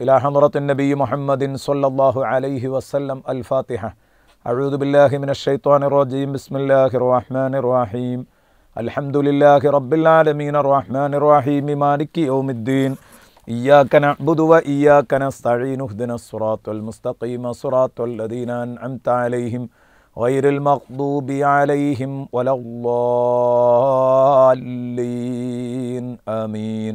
إلى حضرة النبي محمد صلى الله عليه وسلم الفاتحة أعوذ بالله من الشيطان الرجيم بسم الله الرحمن الرحيم الحمد لله رب العالمين الرحمن الرحيم مالك يوم الدين إياك نعبد وإياك نستعين اهدنا الصراط المستقيم صراط الذين أنعمت عليهم غير المغضوب عليهم ولا الضالين آمين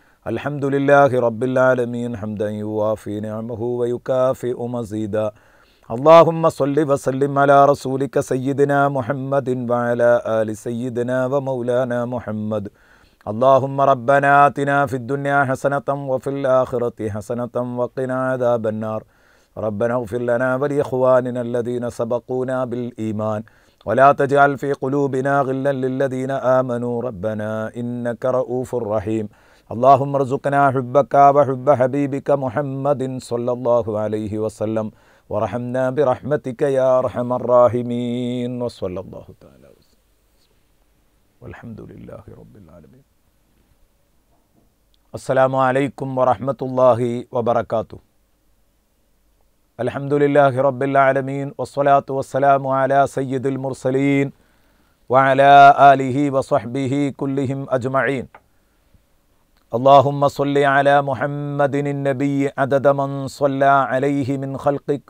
الحمد لله رب العالمين حمدا يوافي نعمه ويكافئ مزيدا اللهم صل وسلم على رسولك سيدنا محمد وعلى آل سيدنا ومولانا محمد اللهم ربنا آتنا في الدنيا حسنة وفي الآخرة حسنة وقنا عذاب النار ربنا اغفر لنا ولإخواننا الذين سبقونا بالإيمان ولا تجعل في قلوبنا غلا للذين آمنوا ربنا إنك رؤوف رحيم اللهم ارزقنا حبك وحب حبيبك محمد صلى الله عليه وسلم ورحمنا برحمتك يا أرحم الراحمين وصلى الله تعالى وسلم والحمد لله رب العالمين السلام عليكم ورحمة الله وبركاته الحمد لله رب العالمين والصلاة والسلام على سيد المرسلين وعلى آله وصحبه كلهم أجمعين اللهم صل على محمد النبي عدد من صلى عليه من خلقك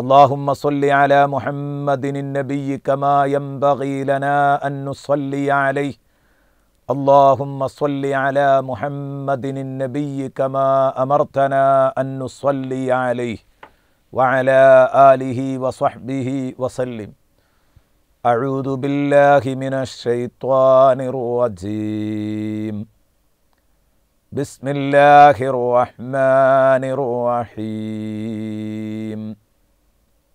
اللهم صل على محمد النبي كما ينبغي لنا أن نصلي عليه اللهم صل على محمد النبي كما أمرتنا أن نصلي عليه وعلى آله وصحبه وسلم أعوذ بالله من الشيطان الرجيم بسم الله الرحمن الرحيم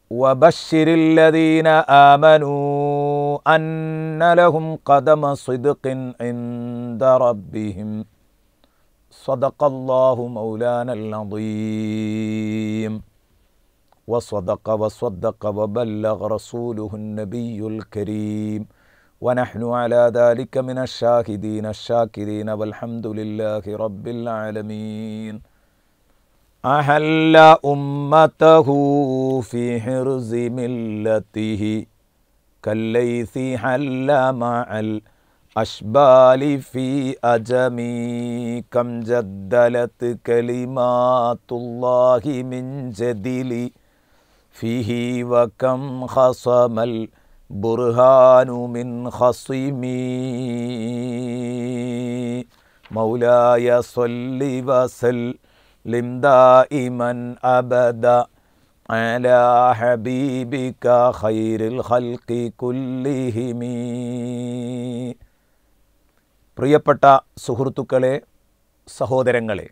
وبشر الذين آمنوا أن لهم قدم صدق عند ربهم صدق الله مولانا العظيم وصدق وصدق وبلغ رسوله النبي الكريم ونحن على ذلك من الشاهدين الشاكرين والحمد لله رب العالمين أحل أمته في حرز ملته كالليث حل مع الأشبال في أجم كم جدلت كلمات الله من جديل فيه وكم خصم الأشبال ബുർഹാനു മിൻ ഹസിമീ മൗലായ സൊല്ലി വസൽ ഇമൻ അബദ ഹബീബിക حبيبك خير الخلق كلهم പ്രിയപ്പെട്ട സുഹൃത്തുക്കളെ സഹോദരങ്ങളെ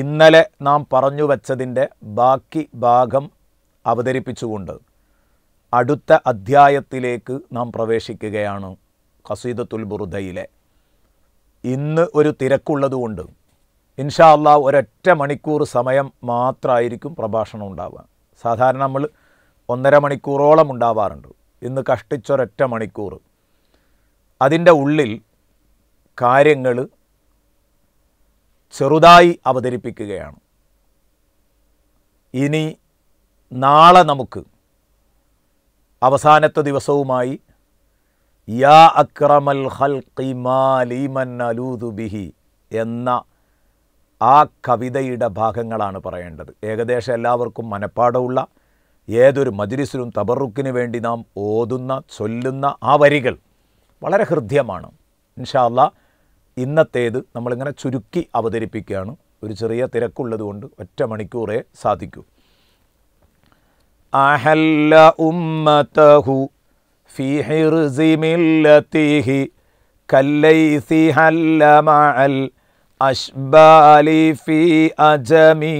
ഇന്നലെ നാം പറഞ്ഞു വച്ചതിൻ്റെ ബാക്കി ഭാഗം അവതരിപ്പിച്ചുകൊണ്ട് അടുത്ത അധ്യായത്തിലേക്ക് നാം പ്രവേശിക്കുകയാണ് ഖസീദത്തുൽ ബുറുദയിലെ ഇന്ന് ഒരു തിരക്കുള്ളതുകൊണ്ട് ഇൻഷാ അല്ലാ ഒരൊറ്റ മണിക്കൂർ സമയം മാത്രമായിരിക്കും പ്രഭാഷണം ഉണ്ടാവുക സാധാരണ നമ്മൾ ഒന്നര മണിക്കൂറോളം ഉണ്ടാവാറുണ്ട് ഇന്ന് കഷ്ടിച്ചൊരൊറ്റ മണിക്കൂർ അതിൻ്റെ ഉള്ളിൽ കാര്യങ്ങൾ ചെറുതായി അവതരിപ്പിക്കുകയാണ് ഇനി നാളെ നമുക്ക് അവസാനത്തെ ദിവസവുമായി യാ അക്രമൽ ബിഹി എന്ന ആ കവിതയുടെ ഭാഗങ്ങളാണ് പറയേണ്ടത് ഏകദേശം എല്ലാവർക്കും മനപ്പാടമുള്ള ഏതൊരു മജ്ലിസിലും തബറുക്കിന് വേണ്ടി നാം ഓതുന്ന ചൊല്ലുന്ന ആ വരികൾ വളരെ ഹൃദ്യമാണ് ഇൻഷാല്ല ഇന്നത്തേത് നമ്മളിങ്ങനെ ചുരുക്കി അവതരിപ്പിക്കുകയാണ് ഒരു ചെറിയ തിരക്കുള്ളതുകൊണ്ട് ഒറ്റ മണിക്കൂറേ സാധിക്കൂ അഹല്ല ഉമ്മതഹു في حرز ملته كالليث هل مع الأشبال അജമീ أجمي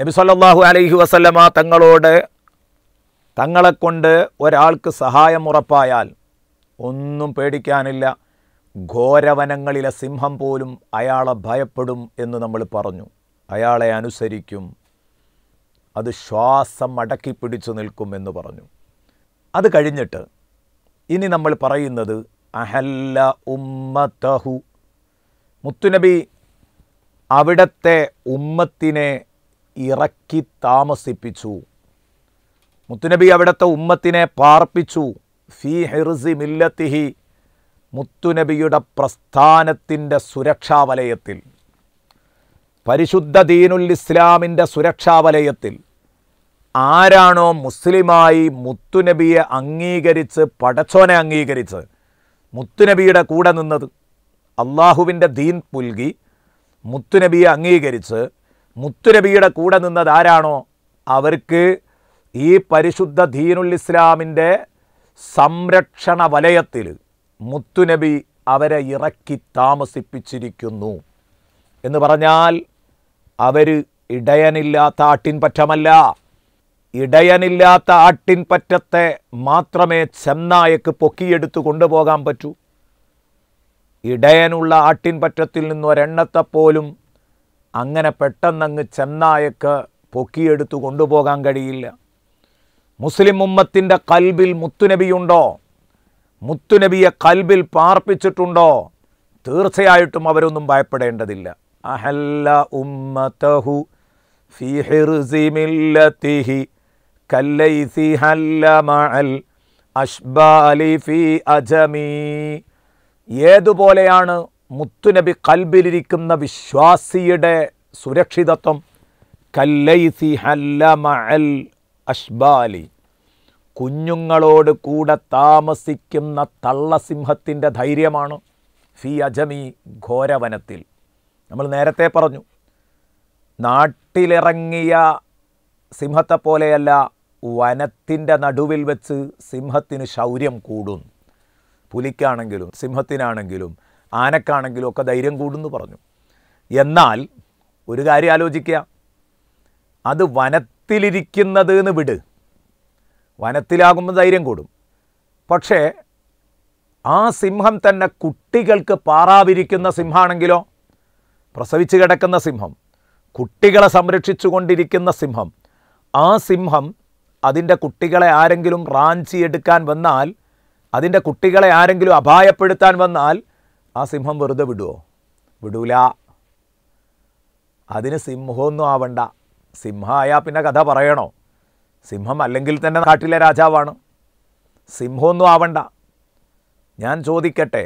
നബി സല്ലല്ലാഹു അലൈഹി വസല്ലമ തങ്ങളോട് തങ്ങളെക്കൊണ്ട് ഒരാൾക്ക് സഹായം ഉറപ്പായാൽ ഒന്നും പേടിക്കാനില്ല ഘോരവനങ്ങളിലെ സിംഹം പോലും അയാളെ ഭയപ്പെടും എന്ന് നമ്മൾ പറഞ്ഞു അയാളെ അനുസരിക്കും അത് ശ്വാസം അടക്കി പിടിച്ചു നിൽക്കും എന്ന് പറഞ്ഞു അത് കഴിഞ്ഞിട്ട് ഇനി നമ്മൾ പറയുന്നത് അഹല്ല ഉമ്മത്തഹു മുത്തുനബി അവിടത്തെ ഉമ്മത്തിനെ ഇറക്കി താമസിപ്പിച്ചു മുത്തുനബി അവിടുത്തെ ഉമ്മത്തിനെ പാർപ്പിച്ചു ഫി ഹെർസി മില്ലത്തിഹി മുത്തുനബിയുടെ പ്രസ്ഥാനത്തിൻ്റെ സുരക്ഷാവലയത്തിൽ പരിശുദ്ധ ദീനുൽ ഇസ്ലാമിൻ്റെ സുരക്ഷാ വലയത്തിൽ ആരാണോ മുസ്ലിമായി മുത്തുനബിയെ അംഗീകരിച്ച് പടച്ചോനെ അംഗീകരിച്ച് മുത്തുനബിയുടെ കൂടെ നിന്നത് അള്ളാഹുവിൻ്റെ ദീൻ പുൽകി മുത്തുനബിയെ അംഗീകരിച്ച് മുത്തുനബിയുടെ കൂടെ നിന്നത് ആരാണോ അവർക്ക് ഈ പരിശുദ്ധ ദീനുൽ ഇസ്ലാമിൻ്റെ സംരക്ഷണ വലയത്തിൽ മുത്തുനബി അവരെ ഇറക്കി താമസിപ്പിച്ചിരിക്കുന്നു എന്ന് പറഞ്ഞാൽ അവർ ഇടയനില്ലാത്ത ആട്ടിൻപറ്റമല്ല ഇടയനില്ലാത്ത ആട്ടിൻപറ്റത്തെ മാത്രമേ ചെന്നായക്ക് പൊക്കിയെടുത്ത് കൊണ്ടുപോകാൻ പറ്റൂ ഇടയനുള്ള ആട്ടിൻപറ്റത്തിൽ നിന്നൊരെണ്ണത്തെപ്പോലും അങ്ങനെ പെട്ടെന്നങ്ങ് ചെന്നായക്ക് പൊക്കിയെടുത്ത് കൊണ്ടുപോകാൻ കഴിയില്ല മുസ്ലിം ഉമ്മത്തിൻ്റെ കൽബിൽ മുത്തുനബിയുണ്ടോ മുത്തുനബിയെ കൽബിൽ പാർപ്പിച്ചിട്ടുണ്ടോ തീർച്ചയായിട്ടും അവരൊന്നും ഭയപ്പെടേണ്ടതില്ല അഹല്ല ഉമ്മതഹു ഫി ഹിർസി മില്ലത്തിഹി കല്ലൈസി ഹല്ല മഅൽ അഷ്ബാലി ഫി അജമി ഏതുപോലെയാണ് മുത്തുനബി കൽബിലിരിക്കുന്ന വിശ്വാസിയുടെ സുരക്ഷിതത്വം കല്ലൈസി ഹല്ല മഅൽ അഷ്ബാലി കുഞ്ഞുങ്ങളോട് കൂടെ താമസിക്കുന്ന തള്ളസിംഹത്തിൻ്റെ ധൈര്യമാണ് ഫി അജമി ഘോരവനത്തിൽ നമ്മൾ നേരത്തെ പറഞ്ഞു നാട്ടിലിറങ്ങിയ സിംഹത്തെ പോലെയല്ല വനത്തിൻ്റെ നടുവിൽ വെച്ച് സിംഹത്തിന് ശൗര്യം കൂടും പുലിക്കാണെങ്കിലും സിംഹത്തിനാണെങ്കിലും ആനക്കാണെങ്കിലും ഒക്കെ ധൈര്യം കൂടുമെന്ന് പറഞ്ഞു എന്നാൽ ഒരു കാര്യം ആലോചിക്കുക അത് വനത്തിലിരിക്കുന്നത് എന്ന് വിട് വനത്തിലാകുമ്പോൾ ധൈര്യം കൂടും പക്ഷേ ആ സിംഹം തന്നെ കുട്ടികൾക്ക് പാറാവിരിക്കുന്ന സിംഹമാണെങ്കിലോ പ്രസവിച്ച് കിടക്കുന്ന സിംഹം കുട്ടികളെ സംരക്ഷിച്ചു കൊണ്ടിരിക്കുന്ന സിംഹം ആ സിംഹം അതിൻ്റെ കുട്ടികളെ ആരെങ്കിലും റാഞ്ചി എടുക്കാൻ വന്നാൽ അതിൻ്റെ കുട്ടികളെ ആരെങ്കിലും അപായപ്പെടുത്താൻ വന്നാൽ ആ സിംഹം വെറുതെ വിടുമോ വിടൂല അതിന് സിംഹമൊന്നും ആവണ്ട ആയാൽ പിന്നെ കഥ പറയണോ സിംഹം അല്ലെങ്കിൽ തന്നെ നാട്ടിലെ രാജാവാണ് സിംഹമൊന്നും ആവണ്ട ഞാൻ ചോദിക്കട്ടെ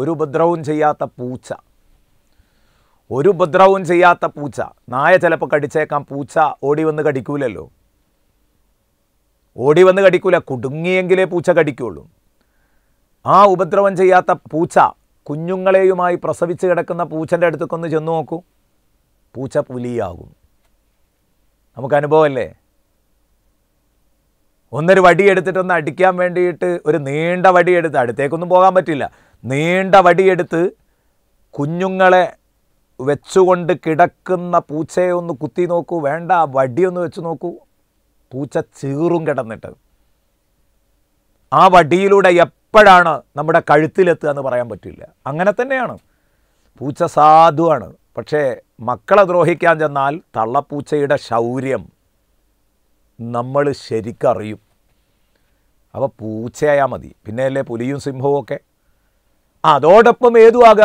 ഒരു ഉപദ്രവവും ചെയ്യാത്ത പൂച്ച ഒരു ഉപദ്രവവും ചെയ്യാത്ത പൂച്ച നായ ചിലപ്പോൾ കടിച്ചേക്കാം പൂച്ച ഓടി വന്ന് കടിക്കൂലല്ലോ ഓടി വന്ന് കടിക്കൂല കുടുങ്ങിയെങ്കിലേ പൂച്ച കടിക്കുകയുള്ളൂ ആ ഉപദ്രവം ചെയ്യാത്ത പൂച്ച കുഞ്ഞുങ്ങളെയുമായി പ്രസവിച്ച് കിടക്കുന്ന പൂച്ചൻ്റെ അടുത്തേക്കൊന്ന് ചെന്നു നോക്കൂ പൂച്ച പുലിയാകും നമുക്ക് അനുഭവമല്ലേ ഒന്നൊരു വടിയെടുത്തിട്ടൊന്ന് അടിക്കാൻ വേണ്ടിയിട്ട് ഒരു നീണ്ട വടിയെടുത്ത് അടുത്തേക്കൊന്നും പോകാൻ പറ്റില്ല നീണ്ട വടിയെടുത്ത് കുഞ്ഞുങ്ങളെ വെച്ചുകൊണ്ട് കിടക്കുന്ന പൂച്ചയെ ഒന്ന് കുത്തി നോക്കൂ വേണ്ട വടിയൊന്ന് വെച്ച് നോക്കൂ പൂച്ച ചീറും കിടന്നിട്ട് ആ വടിയിലൂടെ എപ്പോഴാണ് നമ്മുടെ കഴുത്തിലെത്തുക എന്ന് പറയാൻ പറ്റില്ല അങ്ങനെ തന്നെയാണ് പൂച്ച സാധുവാണ് പക്ഷേ മക്കളെ ദ്രോഹിക്കാൻ ചെന്നാൽ തള്ളപ്പൂച്ചയുടെ ശൗര്യം നമ്മൾ ശരിക്കറിയും അപ്പോൾ പൂച്ചയായാൽ മതി പിന്നെയല്ലേ പുലിയും സിംഹവും ഒക്കെ അതോടൊപ്പം ഏതും ആകുക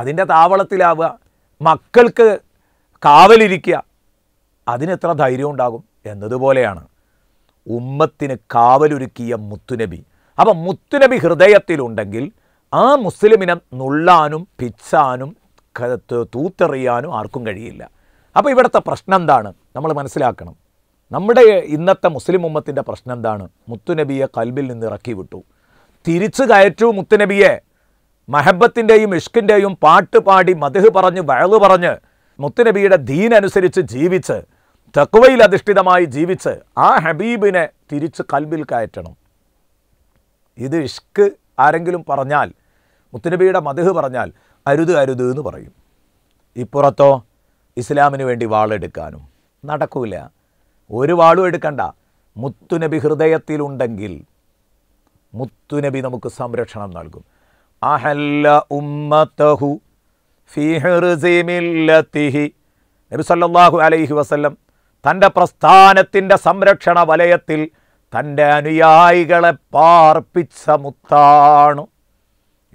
അതിൻ്റെ താവളത്തിലാവുക മക്കൾക്ക് കാവലിരിക്കുക അതിനെത്ര ധൈര്യം ഉണ്ടാകും എന്നതുപോലെയാണ് ഉമ്മത്തിന് കാവലൊരുക്കിയ മുത്തുനബി അപ്പം മുത്തുനബി ഹൃദയത്തിലുണ്ടെങ്കിൽ ആ മുസ്ലിമിനെ നുള്ളാനും പിച്ചാനും തൂത്തെറിയാനും ആർക്കും കഴിയില്ല അപ്പോൾ ഇവിടുത്തെ പ്രശ്നം എന്താണ് നമ്മൾ മനസ്സിലാക്കണം നമ്മുടെ ഇന്നത്തെ മുസ്ലിം ഉമ്മത്തിൻ്റെ പ്രശ്നം എന്താണ് മുത്തുനബിയെ കൽബിൽ നിന്ന് ഇറക്കി വിട്ടു തിരിച്ചു കയറ്റു മുത്തുനബിയെ മഹബത്തിൻ്റെയും ഇഷ്കിൻ്റെയും പാട്ട് പാടി മധു പറഞ്ഞ് വയലു പറഞ്ഞ് മുത്തുനബിയുടെ ദീനനുസരിച്ച് ജീവിച്ച് തക്വയിൽ അധിഷ്ഠിതമായി ജീവിച്ച് ആ ഹബീബിനെ തിരിച്ച് കൽബിൽ കയറ്റണം ഇത് ഇഷ്ക് ആരെങ്കിലും പറഞ്ഞാൽ മുത്തുനബിയുടെ മധു പറഞ്ഞാൽ അരുത് അരുത് എന്ന് പറയും ഇപ്പുറത്തോ ഇസ്ലാമിന് വേണ്ടി വാളെടുക്കാനും നടക്കൂല ഒരു വാളും എടുക്കണ്ട മുത്തുനബി ഹൃദയത്തിലുണ്ടെങ്കിൽ മുത്തുനബി നമുക്ക് സംരക്ഷണം നൽകും അഹല്ല ഉമ്മത്തഹു ഫി ഹെറുസിമില്ലത്തിഹി നബി അലൈഹി വസ്ല്ലം തൻ്റെ പ്രസ്ഥാനത്തിൻ്റെ സംരക്ഷണ വലയത്തിൽ തൻ്റെ അനുയായികളെ പാർപ്പിച്ച മുത്താണു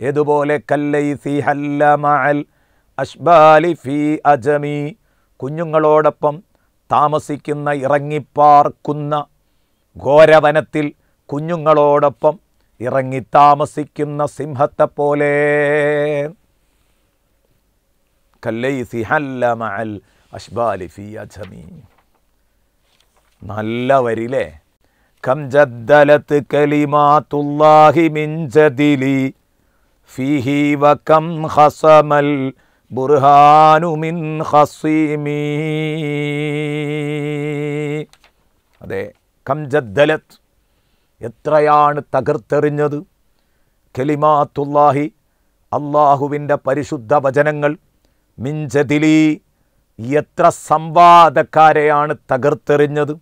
ഏതുപോലെ കല്ലൈ സി ഹല്ല മഅൽ അഷ്ബാലി ഫി അജമി കുഞ്ഞുങ്ങളോടൊപ്പം താമസിക്കുന്ന ഇറങ്ങിപ്പാർക്കുന്ന ഘോരവനത്തിൽ കുഞ്ഞുങ്ങളോടൊപ്പം ഇറങ്ങി താമസിക്കുന്ന സിംഹത്തെ പോലെ നല്ല വരിലേ ബുർഹാനുമിൻ അതെ കം എത്രയാണ് തകർത്തെറിഞ്ഞത് ഖലിമാത്തുല്ലാഹി അള്ളാഹുവിൻ്റെ പരിശുദ്ധ വചനങ്ങൾ മിഞ്ചതിലി എത്ര സംവാദക്കാരെയാണ് തകർത്തെറിഞ്ഞത്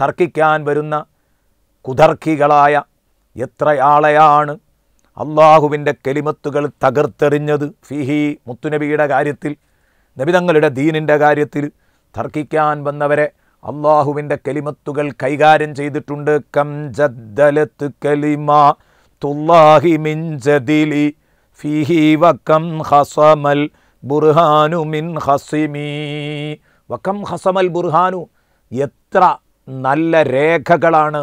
തർക്കിക്കാൻ വരുന്ന കുതർക്കികളായ എത്രയാളെയാണ് അള്ളാഹുവിൻ്റെ കെലിമത്തുകൾ തകർത്തെറിഞ്ഞത് ഫിഹി മുത്തുനബിയുടെ കാര്യത്തിൽ നബിതങ്ങളുടെ ദീനിൻ്റെ കാര്യത്തിൽ തർക്കിക്കാൻ വന്നവരെ അള്ളാഹുവിൻ്റെ കലിമത്തുകൾ കൈകാര്യം ചെയ്തിട്ടുണ്ട് കം ജദ്ദലത്ത് കലിമ തുല്ലാഹി മിൻ ജദിലി ഫിഹി വക്കം ഹസമൽ ബുർഹാനു മിൻ ഹസിമി വക്കം ഹസമൽ ബുർഹാനു എത്ര നല്ല രേഖകളാണ്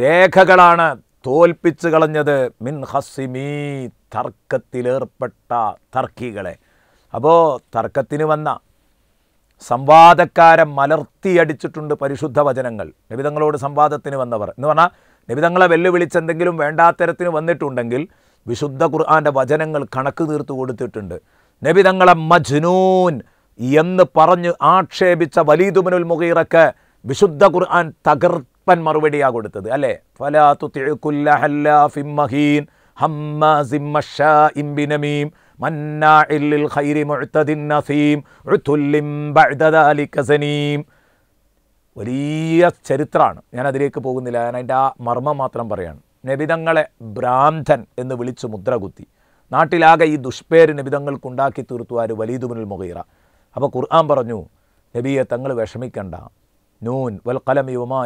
രേഖകളാണ് തോൽപ്പിച്ചു കളഞ്ഞത് മിൻ ഹസിമി തർക്കത്തിലേർപ്പെട്ട തർക്കികളെ അപ്പോൾ തർക്കത്തിന് വന്ന സംവാദക്കാരെ മലർത്തിയടിച്ചിട്ടുണ്ട് പരിശുദ്ധ വചനങ്ങൾ നിബിതങ്ങളോട് സംവാദത്തിന് വന്നവർ എന്ന് പറഞ്ഞാൽ നിബിതങ്ങളെ വെല്ലുവിളിച്ചെന്തെങ്കിലും വേണ്ടാത്തരത്തിന് വന്നിട്ടുണ്ടെങ്കിൽ വിശുദ്ധ ഖുർആാൻ്റെ വചനങ്ങൾ കണക്ക് തീർത്തു കൊടുത്തിട്ടുണ്ട് നബിതങ്ങളെ മജ്നൂൻ എന്ന് പറഞ്ഞ് ആക്ഷേപിച്ച വലീദുബിനുൽ മുഖീറക്ക് വിശുദ്ധ ഖുർആൻ തകർപ്പൻ മറുപടിയാണ് കൊടുത്തത് അല്ലേ ഫലാ തുത്തിഴുക്കുല്ല ഹല്ലാ മഹീൻ ഹമ്മ സിമ്മ ഇംബിനമീം മന്നാഇല്ലിൽ ഖൈരി നസീം ബഅദ ദാലിക സനീം വലിയ ചരിത്രമാണ് ഞാൻ അതിലേക്ക് പോകുന്നില്ല ഞാൻ അതിൻ്റെ ആ മർമ്മം മാത്രം പറയാണ് നബിതങ്ങളെ ഭ്രാന്തൻ എന്ന് വിളിച്ച് മുദ്ര കുത്തി നാട്ടിലാകെ ഈ ദുഷ്പേര് നബിതങ്ങൾക്കുണ്ടാക്കി തീർത്തു ആര് വലീദുബിനുൽ മുഹീറ അപ്പോൾ ഖുർആൻ പറഞ്ഞു നബിയെ തങ്ങൾ വിഷമിക്കണ്ട നൂൻ വൽ കലം യുമാ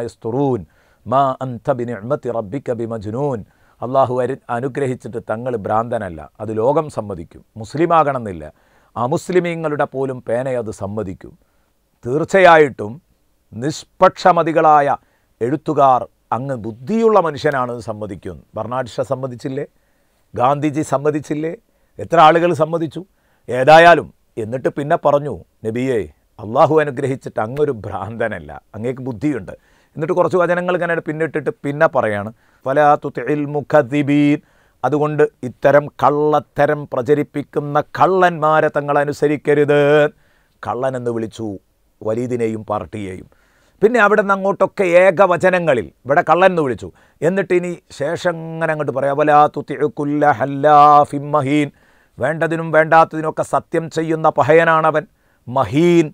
മാ അന്ത ബിനിഅ്മത്തി റബ്ബിക ബിമജ്നൂൻ അള്ളാഹു അരി അനുഗ്രഹിച്ചിട്ട് തങ്ങൾ ഭ്രാന്തനല്ല അത് ലോകം സമ്മതിക്കും മുസ്ലിമാകണമെന്നില്ല അമുസ്ലിമീങ്ങളുടെ പോലും അത് സമ്മതിക്കും തീർച്ചയായിട്ടും നിഷ്പക്ഷമതികളായ എഴുത്തുകാർ അങ്ങ് ബുദ്ധിയുള്ള മനുഷ്യനാണ് സമ്മതിക്കും ബർണാഡ് സമ്മതിച്ചില്ലേ ഗാന്ധിജി സമ്മതിച്ചില്ലേ എത്ര ആളുകൾ സമ്മതിച്ചു ഏതായാലും എന്നിട്ട് പിന്നെ പറഞ്ഞു നബിയേ അള്ളാഹു അനുഗ്രഹിച്ചിട്ട് അങ്ങൊരു ഭ്രാന്തനല്ല അങ്ങേക്ക് ബുദ്ധിയുണ്ട് എന്നിട്ട് കുറച്ച് വചനങ്ങൾ ഇങ്ങനെ പിന്നിട്ടിട്ട് പിന്നെ പറയാണ് അതുകൊണ്ട് ഇത്തരം കള്ളത്തരം പ്രചരിപ്പിക്കുന്ന കള്ളന്മാരെ തങ്ങൾ അനുസരിക്കരുത് കള്ളനെന്ന് വിളിച്ചു വലീദിനെയും പാർട്ടിയെയും പിന്നെ അവിടെ നിന്ന് അങ്ങോട്ടൊക്കെ ഏകവചനങ്ങളിൽ ഇവിടെ കള്ളൻ എന്ന് വിളിച്ചു എന്നിട്ട് ഇനി ശേഷം അങ്ങനെ അങ്ങോട്ട് പറയാം വലാ തുത്തിഴക്കുല്ല ഹല്ലാഫിമഹീൻ വേണ്ടതിനും വേണ്ടാത്തതിനുമൊക്കെ സത്യം ചെയ്യുന്ന പഹയനാണവൻ മഹീൻ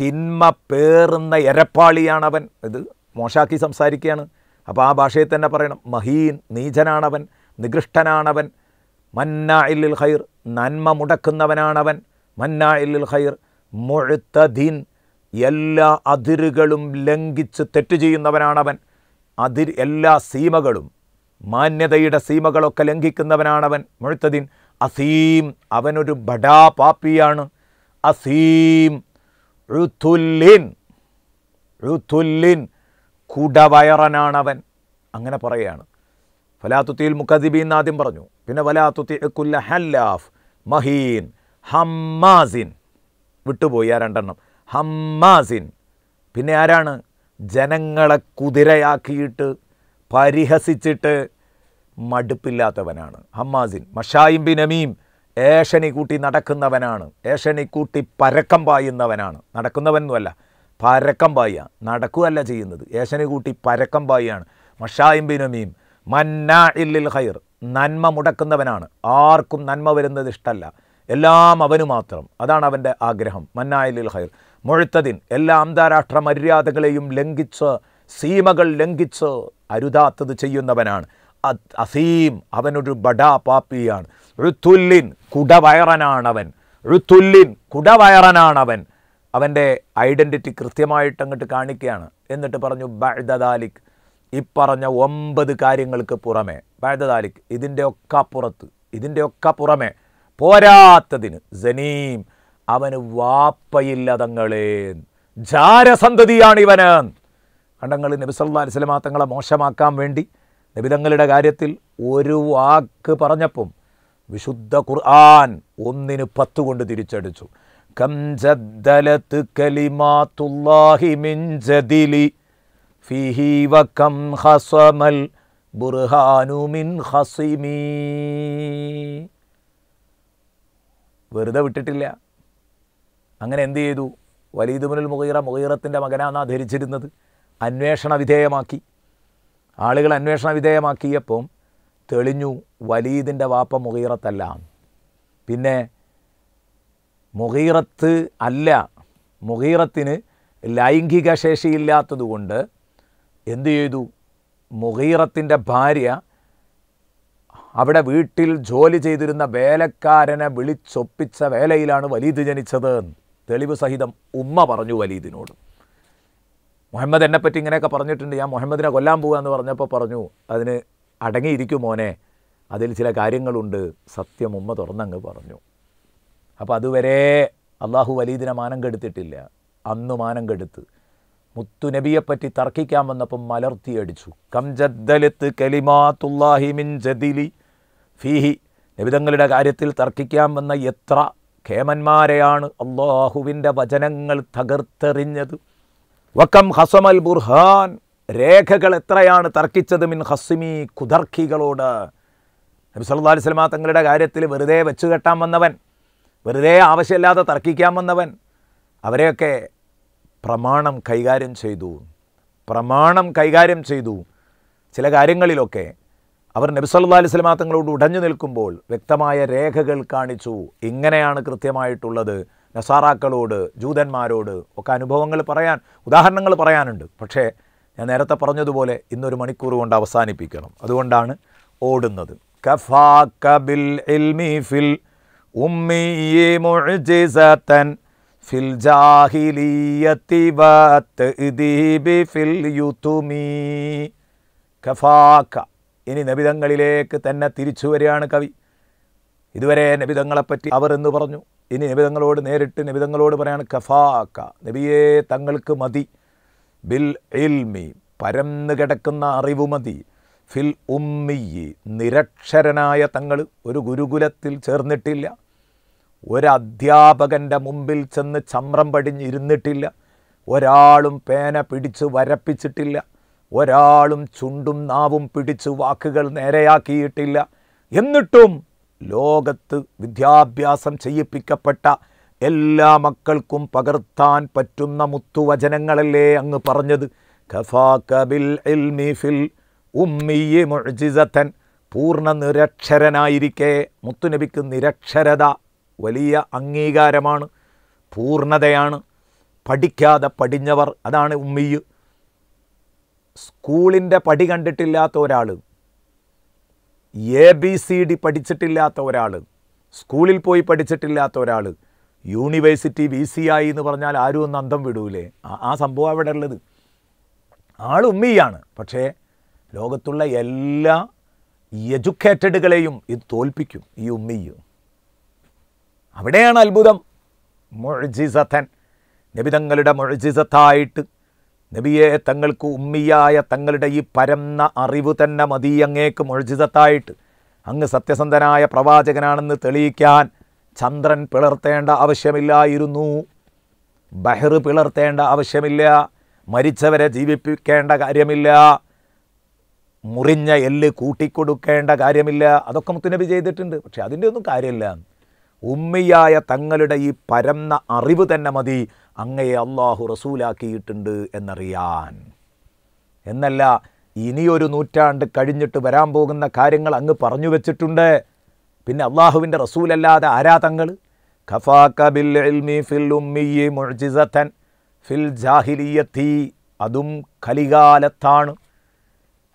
തിന്മ പേറുന്ന എരപ്പാളിയാണവൻ ഇത് മോശാക്കി സംസാരിക്കുകയാണ് അപ്പോൾ ആ ഭാഷയിൽ തന്നെ പറയണം മഹീൻ നീചനാണവൻ നികൃഷ്ടനാണവൻ മന്ന ഇല്ലിൽ ഖൈർ നന്മ മുടക്കുന്നവനാണവൻ മന്ന ഇല്ലിൽ ഖൈർ മുഴുത്തധീൻ എല്ലാ അതിരുകളും ലംഘിച്ച് തെറ്റ് ചെയ്യുന്നവനാണവൻ അതിർ എല്ലാ സീമകളും മാന്യതയുടെ സീമകളൊക്കെ ലംഘിക്കുന്നവനാണവൻ മുഴുത്തധീൻ അസീം അവനൊരു ബഡാ പാപ്പിയാണ് അസീം ഴുത്തുല്ലിൻ ഴുത്തുല്ലിൻ കുടവയറനാണവൻ അങ്ങനെ പറയുകയാണ് ഫലാത്തുത്തിയിൽ മുഖദിബി എന്ന് ആദ്യം പറഞ്ഞു പിന്നെ വലാത്തുത്തി കുല്ല ഹല്ലാഫ് മഹീൻ ഹമ്മാസിൻ വിട്ടുപോയി ആ രണ്ടെണ്ണം ഹമ്മാസിൻ പിന്നെ ആരാണ് ജനങ്ങളെ കുതിരയാക്കിയിട്ട് പരിഹസിച്ചിട്ട് മടുപ്പില്ലാത്തവനാണ് ഹമ്മാസിൻ മഷായും ബിൻ അമീം ഏഷണി കൂട്ടി നടക്കുന്നവനാണ് ഏഷണി കൂട്ടി പരക്കം പായുന്നവനാണ് നടക്കുന്നവനൊന്നുമല്ല പരക്കം പായ നടക്കുകയല്ല ചെയ്യുന്നത് ഏശനെ കൂട്ടി പരക്കം പായാണ് മഷായും ബിനുമിയും മന്നാ ഇല്ലിൽ ഹൈർ നന്മ മുടക്കുന്നവനാണ് ആർക്കും നന്മ വരുന്നത് ഇഷ്ടമല്ല എല്ലാം അവനു മാത്രം അതാണ് അവൻ്റെ ആഗ്രഹം ഇല്ലിൽ ഹൈർ മുഴുത്തതിൻ എല്ലാ അന്താരാഷ്ട്ര മര്യാദകളെയും ലംഘിച്ച് സീമകൾ ലംഘിച്ച് അരുതാത്തത് ചെയ്യുന്നവനാണ് അസീം അവനൊരു ബഡാ പാപ്പിയാണ് ഋത്തുല്ലിൻ കുടവയറനാണവൻ ഋത്തുല്ലിൻ കുടവയറനാണവൻ അവൻ്റെ ഐഡൻറ്റിറ്റി കൃത്യമായിട്ട് അങ്ങോട്ട് കാണിക്കുകയാണ് എന്നിട്ട് പറഞ്ഞു ബഴദാലിക് ഇപ്പറഞ്ഞ ഒമ്പത് കാര്യങ്ങൾക്ക് പുറമെ ബഴദാലിക് ഇതിൻ്റെ ഒക്കെ അപ്പുറത്ത് ഇതിൻ്റെ ഒക്കെ പുറമെ പോരാത്തതിന് ജനീം അവന് വാപ്പയില്ലതങ്ങളെ ജാരസന്തതിയാണ് ഇവന് കണ്ടങ്ങൾ നബിസല്ലാ അലിസ്ലമാ തങ്ങളെ മോശമാക്കാൻ വേണ്ടി നബിതങ്ങളുടെ കാര്യത്തിൽ ഒരു വാക്ക് പറഞ്ഞപ്പം വിശുദ്ധ ഖുർആൻ ഒന്നിന് പത്ത് കൊണ്ട് തിരിച്ചടിച്ചു كم زدلت كلمات الله من زدل فيه وكم خصم വെറുതെ വിട്ടിട്ടില്ല അങ്ങനെ എന്ത് ചെയ്തു വലീദുബുനുൽ മുഹീറ മുഹീറത്തിൻ്റെ മകനാണ് ധരിച്ചിരുന്നത് അന്വേഷണ വിധേയമാക്കി ആളുകൾ അന്വേഷണ വിധേയമാക്കിയപ്പം തെളിഞ്ഞു വലീദിൻ്റെ വാപ്പ മുഹീറത്തല്ല പിന്നെ മുഹീറത്ത് അല്ല മുഹീറത്തിന് ലൈംഗിക ശേഷിയില്ലാത്തതുകൊണ്ട് എന്തു ചെയ്തു മുഹീറത്തിൻ്റെ ഭാര്യ അവിടെ വീട്ടിൽ ജോലി ചെയ്തിരുന്ന വേലക്കാരനെ വിളിച്ചൊപ്പിച്ച വേലയിലാണ് വലീദ് ജനിച്ചത് തെളിവ് സഹിതം ഉമ്മ പറഞ്ഞു വലീദിനോട് മുഹമ്മദ് എന്നെപ്പറ്റി ഇങ്ങനെയൊക്കെ പറഞ്ഞിട്ടുണ്ട് ഞാൻ മുഹമ്മദിനെ കൊല്ലാൻ പോകുക എന്ന് പറഞ്ഞപ്പോൾ പറഞ്ഞു അതിന് അടങ്ങിയിരിക്കും മോനെ അതിൽ ചില കാര്യങ്ങളുണ്ട് സത്യം ഉമ്മ തുറന്നങ്ങ് പറഞ്ഞു അപ്പോൾ അതുവരെ അള്ളാഹു വലീദിനെ മാനം കെടുത്തിട്ടില്ല അന്ന് മാനം കെടുത്ത് മുത്തുനബിയെപ്പറ്റി തർക്കിക്കാൻ വന്നപ്പം മലർത്തിയടിച്ചു കംജദ്ദലത്ത് കലിമാത്തുല്ലാഹി മിൻ ജദിലി ഫീഹി നബിതങ്ങളുടെ കാര്യത്തിൽ തർക്കിക്കാൻ വന്ന എത്ര ഖേമന്മാരെയാണ് അള്ളാഹുവിൻ്റെ വചനങ്ങൾ തകർത്തെറിഞ്ഞത് വക്കം ഹസമൽ ബുർഹാൻ രേഖകൾ എത്രയാണ് തർക്കിച്ചത് മിൻ ഹസ്മി കുതർക്കികളോട് നബി സല്ലല്ലാഹു അലൈഹി തങ്ങളുടെ കാര്യത്തിൽ വെറുതെ വെച്ചുകെട്ടാൻ വന്നവൻ വെറുതെ ആവശ്യമില്ലാതെ തർക്കിക്കാൻ വന്നവൻ അവരെയൊക്കെ പ്രമാണം കൈകാര്യം ചെയ്തു പ്രമാണം കൈകാര്യം ചെയ്തു ചില കാര്യങ്ങളിലൊക്കെ അവർ നബിസല്ലാ അലിസ്ലാ തങ്ങളോട് ഉടഞ്ഞു നിൽക്കുമ്പോൾ വ്യക്തമായ രേഖകൾ കാണിച്ചു ഇങ്ങനെയാണ് കൃത്യമായിട്ടുള്ളത് നസാറാക്കളോട് ജൂതന്മാരോട് ഒക്കെ അനുഭവങ്ങൾ പറയാൻ ഉദാഹരണങ്ങൾ പറയാനുണ്ട് പക്ഷേ ഞാൻ നേരത്തെ പറഞ്ഞതുപോലെ ഇന്നൊരു മണിക്കൂർ കൊണ്ട് അവസാനിപ്പിക്കണം അതുകൊണ്ടാണ് ഓടുന്നത് കഫാ കബിൽ ഫിൽ ഇനി നബിതങ്ങളിലേക്ക് തന്നെ തിരിച്ചു വരികയാണ് കവി ഇതുവരെ നബിതങ്ങളെപ്പറ്റി അവർ എന്ന് പറഞ്ഞു ഇനി നബിതങ്ങളോട് നേരിട്ട് നബിതങ്ങളോട് പറയാണ് കഫാക്ക നബിയെ തങ്ങൾക്ക് മതി ബിൽ ഇൽമി പരന്ന് കിടക്കുന്ന മതി ഫിൽ ഉമ്മിയി നിരക്ഷരനായ തങ്ങൾ ഒരു ഗുരുകുലത്തിൽ ചേർന്നിട്ടില്ല ഒരധ്യാപകൻ്റെ മുമ്പിൽ ചെന്ന് ചമ്രം പടിഞ്ഞിരുന്നിട്ടില്ല ഒരാളും പേന പിടിച്ച് വരപ്പിച്ചിട്ടില്ല ഒരാളും ചുണ്ടും നാവും പിടിച്ച് വാക്കുകൾ നേരെയാക്കിയിട്ടില്ല എന്നിട്ടും ലോകത്ത് വിദ്യാഭ്യാസം ചെയ്യിപ്പിക്കപ്പെട്ട എല്ലാ മക്കൾക്കും പകർത്താൻ പറ്റുന്ന മുത്തുവചനങ്ങളല്ലേ അങ്ങ് പറഞ്ഞത് ഖഫാ കബിൽ ഫിൽ ഉമ്മിയെ മുഴ്ജിസത്തൻ പൂർണ്ണ നിരക്ഷരനായിരിക്കെ മുത്തുനബിക്ക് നിരക്ഷരത വലിയ അംഗീകാരമാണ് പൂർണ്ണതയാണ് പഠിക്കാതെ പഠിഞ്ഞവർ അതാണ് ഉമ്മിയ് സ്കൂളിൻ്റെ പടി കണ്ടിട്ടില്ലാത്ത ഒരാൾ എ ബി സി ഡി പഠിച്ചിട്ടില്ലാത്ത ഒരാൾ സ്കൂളിൽ പോയി പഠിച്ചിട്ടില്ലാത്ത ഒരാൾ യൂണിവേഴ്സിറ്റി വി സി ആയി എന്ന് പറഞ്ഞാൽ ആരും ഒന്ന് അന്തം വിടൂലേ ആ സംഭവം അവിടെ ഉള്ളത് ആൾ ഉമ്മിയാണ് പക്ഷേ ലോകത്തുള്ള എല്ലാ എഡ്യൂക്കേറ്റഡുകളെയും ഇത് തോൽപ്പിക്കും ഈ ഉമ്മിയ് അവിടെയാണ് അത്ഭുതം മൊഴിസത്തൻ നബി തങ്ങളുടെ മൊഴിസത്തായിട്ട് നബിയെ തങ്ങൾക്ക് ഉമ്മിയായ തങ്ങളുടെ ഈ പരന്ന അറിവ് തന്നെ മതി അങ്ങേക്ക് മൊഴിസത്തായിട്ട് അങ്ങ് സത്യസന്ധനായ പ്രവാചകനാണെന്ന് തെളിയിക്കാൻ ചന്ദ്രൻ പിളർത്തേണ്ട ആവശ്യമില്ലായിരുന്നു ബഹർ പിളർത്തേണ്ട ആവശ്യമില്ല മരിച്ചവരെ ജീവിപ്പിക്കേണ്ട കാര്യമില്ല മുറിഞ്ഞ എല്ല് കൂട്ടിക്കൊടുക്കേണ്ട കാര്യമില്ല അതൊക്കെ മുത്തുനബി ചെയ്തിട്ടുണ്ട് പക്ഷെ അതിൻ്റെ ഒന്നും കാര്യമില്ല ഉമ്മിയായ തങ്ങളുടെ ഈ പരന്ന അറിവ് തന്നെ മതി അങ്ങയെ അള്ളാഹു റസൂലാക്കിയിട്ടുണ്ട് എന്നറിയാൻ എന്നല്ല ഇനിയൊരു നൂറ്റാണ്ട് കഴിഞ്ഞിട്ട് വരാൻ പോകുന്ന കാര്യങ്ങൾ അങ്ങ് പറഞ്ഞു വെച്ചിട്ടുണ്ട് പിന്നെ അള്ളാഹുവിൻ്റെ റസൂലല്ലാതെ ആരാ തങ്ങൾ ഫിൽ ജാഹിലിയത്തി അതും കലികാലത്താണ്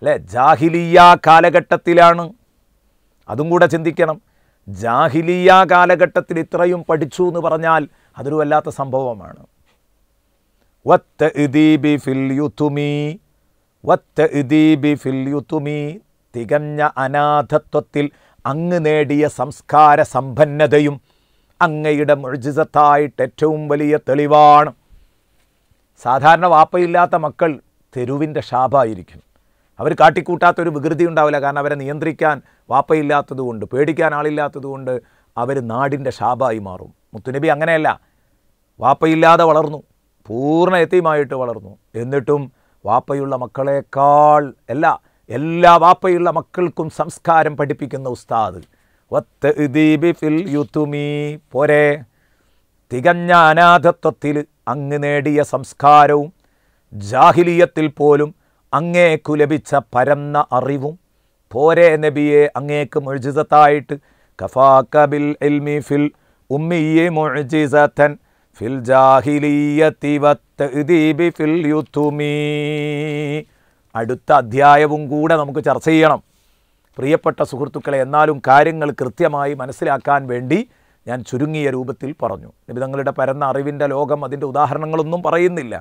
അല്ലേ ജാഹിലിയ കാലഘട്ടത്തിലാണ് അതും കൂടെ ചിന്തിക്കണം ജാഹിലിയ കാലഘട്ടത്തിൽ ഇത്രയും പഠിച്ചു എന്ന് പറഞ്ഞാൽ അതൊരു വല്ലാത്ത സംഭവമാണ് തികഞ്ഞ അനാഥത്വത്തിൽ അങ്ങ് നേടിയ സംസ്കാര സമ്പന്നതയും അങ്ങയുടെ മുഴുജിതത്തായിട്ട് ഏറ്റവും വലിയ തെളിവാണ് സാധാരണ വാപ്പയില്ലാത്ത മക്കൾ തെരുവിൻ്റെ ശാപമായിരിക്കും അവർ കാട്ടിക്കൂട്ടാത്തൊരു വികൃതി ഉണ്ടാവില്ല കാരണം അവരെ നിയന്ത്രിക്കാൻ വാപ്പയില്ലാത്തതുകൊണ്ട് പേടിക്കാൻ ആളില്ലാത്തതുകൊണ്ട് അവർ നാടിൻ്റെ ശാപമായി മാറും മുത്തുനബി അങ്ങനെയല്ല വാപ്പയില്ലാതെ വളർന്നു പൂർണ്ണ എത്തിയുമായിട്ട് വളർന്നു എന്നിട്ടും വാപ്പയുള്ള മക്കളേക്കാൾ എല്ലാ എല്ലാ വാപ്പയുള്ള മക്കൾക്കും സംസ്കാരം പഠിപ്പിക്കുന്ന ഉസ്താദ് ഫിൽ യുത്തുമി പോരെ തികഞ്ഞ അനാഥത്വത്തിൽ അങ്ങ് നേടിയ സംസ്കാരവും ജാഹിലിയത്തിൽ പോലും അങ്ങേക്കു ലഭിച്ച പരന്ന അറിവും പോരെ നബിയെ അങ്ങേക്ക് മൊഴിജിതത്തായിട്ട് കഫാക്കബിൽ എൽമി ഫിൽ ഉമ്മിയെ മൊഴിജിസത്തൻ ഫിൽ ജാഹിലിയത്തി വത്ത് ഫിൽ യുത്തുമീ അടുത്ത അധ്യായവും കൂടെ നമുക്ക് ചർച്ച ചെയ്യണം പ്രിയപ്പെട്ട സുഹൃത്തുക്കളെ എന്നാലും കാര്യങ്ങൾ കൃത്യമായി മനസ്സിലാക്കാൻ വേണ്ടി ഞാൻ ചുരുങ്ങിയ രൂപത്തിൽ പറഞ്ഞു നബി തങ്ങളുടെ പരന്ന അറിവിൻ്റെ ലോകം അതിൻ്റെ ഉദാഹരണങ്ങളൊന്നും പറയുന്നില്ല